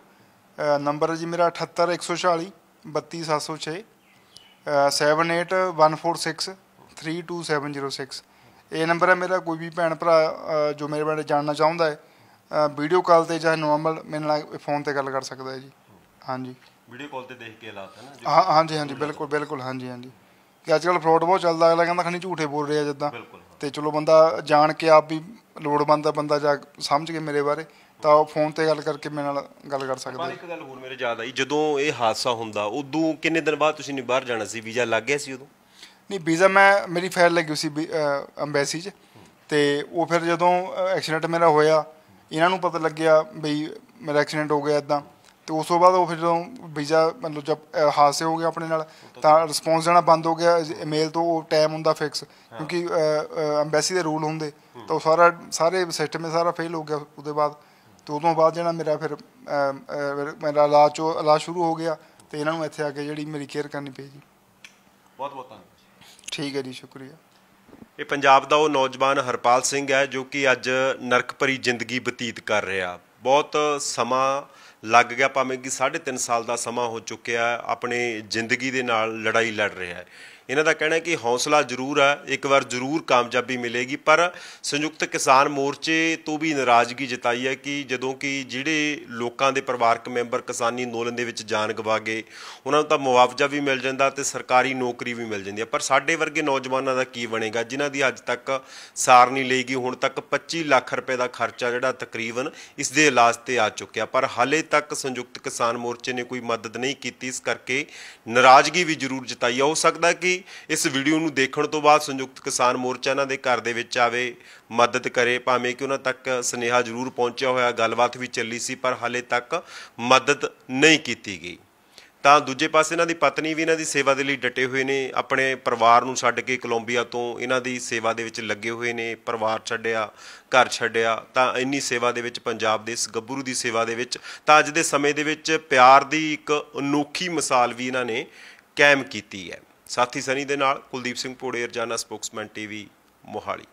ਨੰਬਰ ਜੀ ਮੇਰਾ 78146 32706 78146 ਇਹ ਨੰਬਰ ਹੈ ਮੇਰਾ ਕੋਈ ਵੀ ਭੈਣ ਭਰਾ ਜੋ ਮੇਰੇ ਬਾਰੇ ਜਾਣਨਾ ਚਾਹੁੰਦਾ ਹੈ ਵੀਡੀਓ ਕਾਲ ਤੇ ਜਾਂ ਨੋਰਮਲ ਮੇਰੇ ਨਾਲ ਫੋਨ ਤੇ ਗੱਲ ਕਰ ਸਕਦਾ ਹੈ ਜੀ ਹਾਂਜੀ
ਵੀਡੀਓ ਕਾਲ ਤੇ ਦੇਖ ਕੇ ਹਾਲਾਤ ਹੈ ਨਾ ਹਾਂ ਹਾਂਜੀ ਹਾਂਜੀ ਬਿਲਕੁਲ
ਬਿਲਕੁਲ ਹਾਂਜੀ ਹਾਂਜੀ ਕਿ ਅੱਜ ਕੱਲ ਫਰੋਡ ਬਹੁਤ ਚੱਲਦਾ ਅਗਲਾ ਕਹਿੰਦਾ ਖਣੀ ਝੂਠੇ ਬੋਲ ਰਿਹਾ ਜਿੱਦਾਂ ਤੇ ਚਲੋ ਬੰਦਾ ਜਾਣ ਕੇ ਆਪ ਵੀ ਲੋੜਵੰਦ ਦਾ ਬੰਦਾ ਜਾ ਸਮਝ ਕੇ ਮੇਰੇ ਬਾਰੇ ਤਾਂ ਉਹ ਫੋਨ ਤੇ ਗੱਲ ਕਰਕੇ ਮੇਰੇ ਨਾਲ ਗੱਲ
ਕਰ ਸਕਦਾ ਹੈ ਇੱਕ ਗੱਲ ਹੋਰ ਮੇਰੇ ਯਾਦ ਆਈ ਜਦੋਂ ਇਹ ਹਾਦਸਾ ਹੁੰਦਾ ਉਦੋਂ ਕਿੰਨੇ ਦਿਨ ਬਾਅਦ ਤੁਸੀਂ ਨੇ ਬਾਹਰ ਜਾਣਾ ਸੀ ਵੀਜ਼ਾ ਲੱਗ ਗਿਆ ਸੀ ਉਦੋਂ
ਨਹੀਂ ਵੀਜ਼ਾ ਮੈਂ ਮੇਰੀ ਫਾਈਲ ਲੱਗੀ ਸੀ ਐਮਬੈਸੀ 'ਚ ਤੇ ਉਹ ਫਿਰ ਜਦੋਂ ਐਕਸੀਡੈਂਟ ਮੇਰਾ ਹੋਇਆ ਇਹਨਾਂ ਨੂੰ ਪਤਾ ਲੱਗਿਆ ਬਈ ਮੇਰਾ ਐਕਸੀਡੈਂਟ ਹੋ ਗਿਆ ਇਦਾਂ ਤੇ ਉਸ ਤੋਂ ਬਾਅਦ ਉਹ ਫਿਰ ਜਦੋਂ ਵੀਜ਼ਾ ਮਤਲਬ ਜਦ ਹਾਸੇ ਹੋ ਗਿਆ ਆਪਣੇ ਨਾਲ ਤਾਂ ਰਿਸਪੌਂਸ ਦੇਣਾ ਬੰਦ ਹੋ ਗਿਆ ਈਮੇਲ ਤੋਂ ਉਹ ਟਾਈਮ ਹੁੰਦਾ ਫਿਕਸ ਕਿਉਂਕਿ ਐਮਬੈਸੀ ਦੇ ਰੂਲ ਹੁੰਦੇ ਤਾਂ ਉਹ ਸਾਰਾ ਸਾਰੇ ਸਿਸਟਮ ਸਾਰਾ ਫੇਲ ਹੋ ਗਿਆ ਉਹਦੇ ਬਾਅਦ ਤੇ ਉਦੋਂ ਬਾਅਦ ਜਿਹੜਾ ਮੇਰਾ ਫਿਰ ਮੇਰਾ ਇਲਾਜ ਚੋ ਇਲਾਜ ਸ਼ੁਰੂ ਹੋ ਗਿਆ ਤੇ ਇਹਨਾਂ ਨੂੰ ਇੱਥੇ ਆ ਕੇ ਜਿਹੜੀ ਮੇਰੀ ਕੇਅਰ ਕਰਨੀ ਪਈ ਜੀ
ਬਹੁਤ ਬਹੁਤ ਧੰਨਵਾਦ
ਠੀਕ ਹੈ ਜੀ ਸ਼ੁਕਰੀਆ
ਇਹ ਪੰਜਾਬ ਦਾ ਉਹ ਨੌਜਵਾਨ ਹਰਪਾਲ ਸਿੰਘ ਹੈ ਜੋ ਕਿ ਅੱਜ ਨਰਕ ਭਰੀ ਜ਼ਿੰਦਗੀ ਬਤੀਤ ਕਰ ਰਿਹਾ ਬਹੁਤ ਸਮਾਂ ਲੱਗ ਗਿਆ ਭਾਵੇਂ ਕਿ 3.5 ਸਾਲ ਦਾ ਸਮਾਂ ਹੋ ਚੁੱਕਿਆ ਆਪਣੇ ਜ਼ਿੰਦਗੀ ਦੇ ਨਾਲ ਲੜਾਈ ਲੜ ਰਿਹਾ ਹੈ ਇਹਨਾਂ ਦਾ ਕਹਿਣਾ ਹੈ ਕਿ ਹੌਸਲਾ ਜ਼ਰੂਰ ਹੈ ਇੱਕ ਵਾਰ ਜ਼ਰੂਰ ਕਾਮਯਾਬੀ ਮਿਲੇਗੀ ਪਰ ਸੰਯੁਕਤ ਕਿਸਾਨ ਮੋਰਚੇ ਤੋਂ ਵੀ ਨਾਰਾਜ਼ਗੀ ਜਤਾਈ ਹੈ ਕਿ ਜਦੋਂ ਕਿ ਜਿਹੜੇ ਲੋਕਾਂ ਦੇ ਪਰਿਵਾਰਕ ਮੈਂਬਰ ਕਿਸਾਨੀ ਅੰਦੋਲਨ ਦੇ ਵਿੱਚ ਜਾਨ ਗਵਾ ਗਏ ਉਹਨਾਂ ਨੂੰ ਤਾਂ ਮੁਆਵਜ਼ਾ ਵੀ ਮਿਲ ਜਾਂਦਾ ਤੇ ਸਰਕਾਰੀ ਨੌਕਰੀ ਵੀ ਮਿਲ ਜਾਂਦੀ ਹੈ ਪਰ ਸਾਡੇ ਵਰਗੇ ਨੌਜਵਾਨਾਂ ਦਾ ਕੀ ਬਣੇਗਾ ਜਿਨ੍ਹਾਂ ਦੀ ਅੱਜ ਤੱਕ ਸਾਰ ਨਹੀਂ ਲਈਗੀ ਹੁਣ ਤੱਕ 25 ਲੱਖ ਰੁਪਏ ਦਾ ਖਰਚਾ ਜਿਹੜਾ ਤਕਰੀਬਨ ਇਸ ਦੇ ਇਲਾਜ ਤੇ ਆ ਚੁੱਕਿਆ ਪਰ ਹਾਲੇ ਤੱਕ ਸੰਯੁਕਤ ਕਿਸਾਨ ਮੋਰਚੇ ਨੇ ਕੋਈ ਮਦਦ ਨਹੀਂ ਕੀਤੀ ਇਸ ਕਰਕੇ ਨਾਰਾਜ਼ਗੀ ਵੀ ਜ਼ਰੂਰ ਜਤਾਈ ਹੋ ਸਕਦਾ ਕਿ ਵੀ ਇਸ ਵੀਡੀਓ ਨੂੰ ਦੇਖਣ ਤੋਂ ਬਾਅਦ ਸੰਯੁਕਤ ਕਿਸਾਨ ਮੋਰਚਾ ਇਹਨਾਂ ਦੇ ਘਰ ਦੇ ਵਿੱਚ ਆਵੇ ਮਦਦ ਕਰੇ ਭਾਵੇਂ ਕਿ ਉਹਨਾਂ ਤੱਕ ਸਨੇਹਾ ਜ਼ਰੂਰ ਪਹੁੰਚਿਆ ਹੋਇਆ ਗੱਲਬਾਤ ਵੀ ਚੱਲੀ ਸੀ ਪਰ ਹਾਲੇ ਤੱਕ ਮਦਦ ਨਹੀਂ ਕੀਤੀ ਗਈ ਤਾਂ ਦੂਜੇ ਪਾਸੇ ਇਹਨਾਂ ਦੀ ਪਤਨੀ ਵੀ ਇਹਨਾਂ ਦੀ ਸੇਵਾ ਦੇ ਲਈ ਡਟੇ ਹੋਏ ਨੇ ਆਪਣੇ ਪਰਿਵਾਰ ਨੂੰ ਛੱਡ ਕੇ ਕੋਲੰਬੀਆ ਤੋਂ ਇਹਨਾਂ ਦੀ ਸੇਵਾ ਦੇ ਵਿੱਚ ਲੱਗੇ ਹੋਏ ਨੇ ਪਰਿਵਾਰ ਛੱਡਿਆ ਘਰ ਛੱਡਿਆ ਤਾਂ ਇੰਨੀ ਸੇਵਾ ਦੇ ਵਿੱਚ ਪੰਜਾਬ ਦੇ ਇਸ ਗੱਭਰੂ ਦੀ ਸੇਵਾ ਦੇ ਵਿੱਚ ਤਾਂ ਅੱਜ ਦੇ ਸਮੇਂ ਦੇ ਵਿੱਚ ਪਿਆਰ ਦੀ ਇੱਕ ਅਨੋਖੀ ਮਿਸਾਲ ਵੀ ਇਹਨਾਂ ਨੇ ਕਾਇਮ ਕੀਤੀ ਹੈ ਸਾਥੀ ਸਨੀ ਦੇ ਨਾਲ ਕੁਲਦੀਪ ਸਿੰਘ ਪੋੜੇ ਰਜਾਨਾ ਸਪੋਕਸਮੈਨ ਟੀਵੀ ਮੋਹਾਲੀ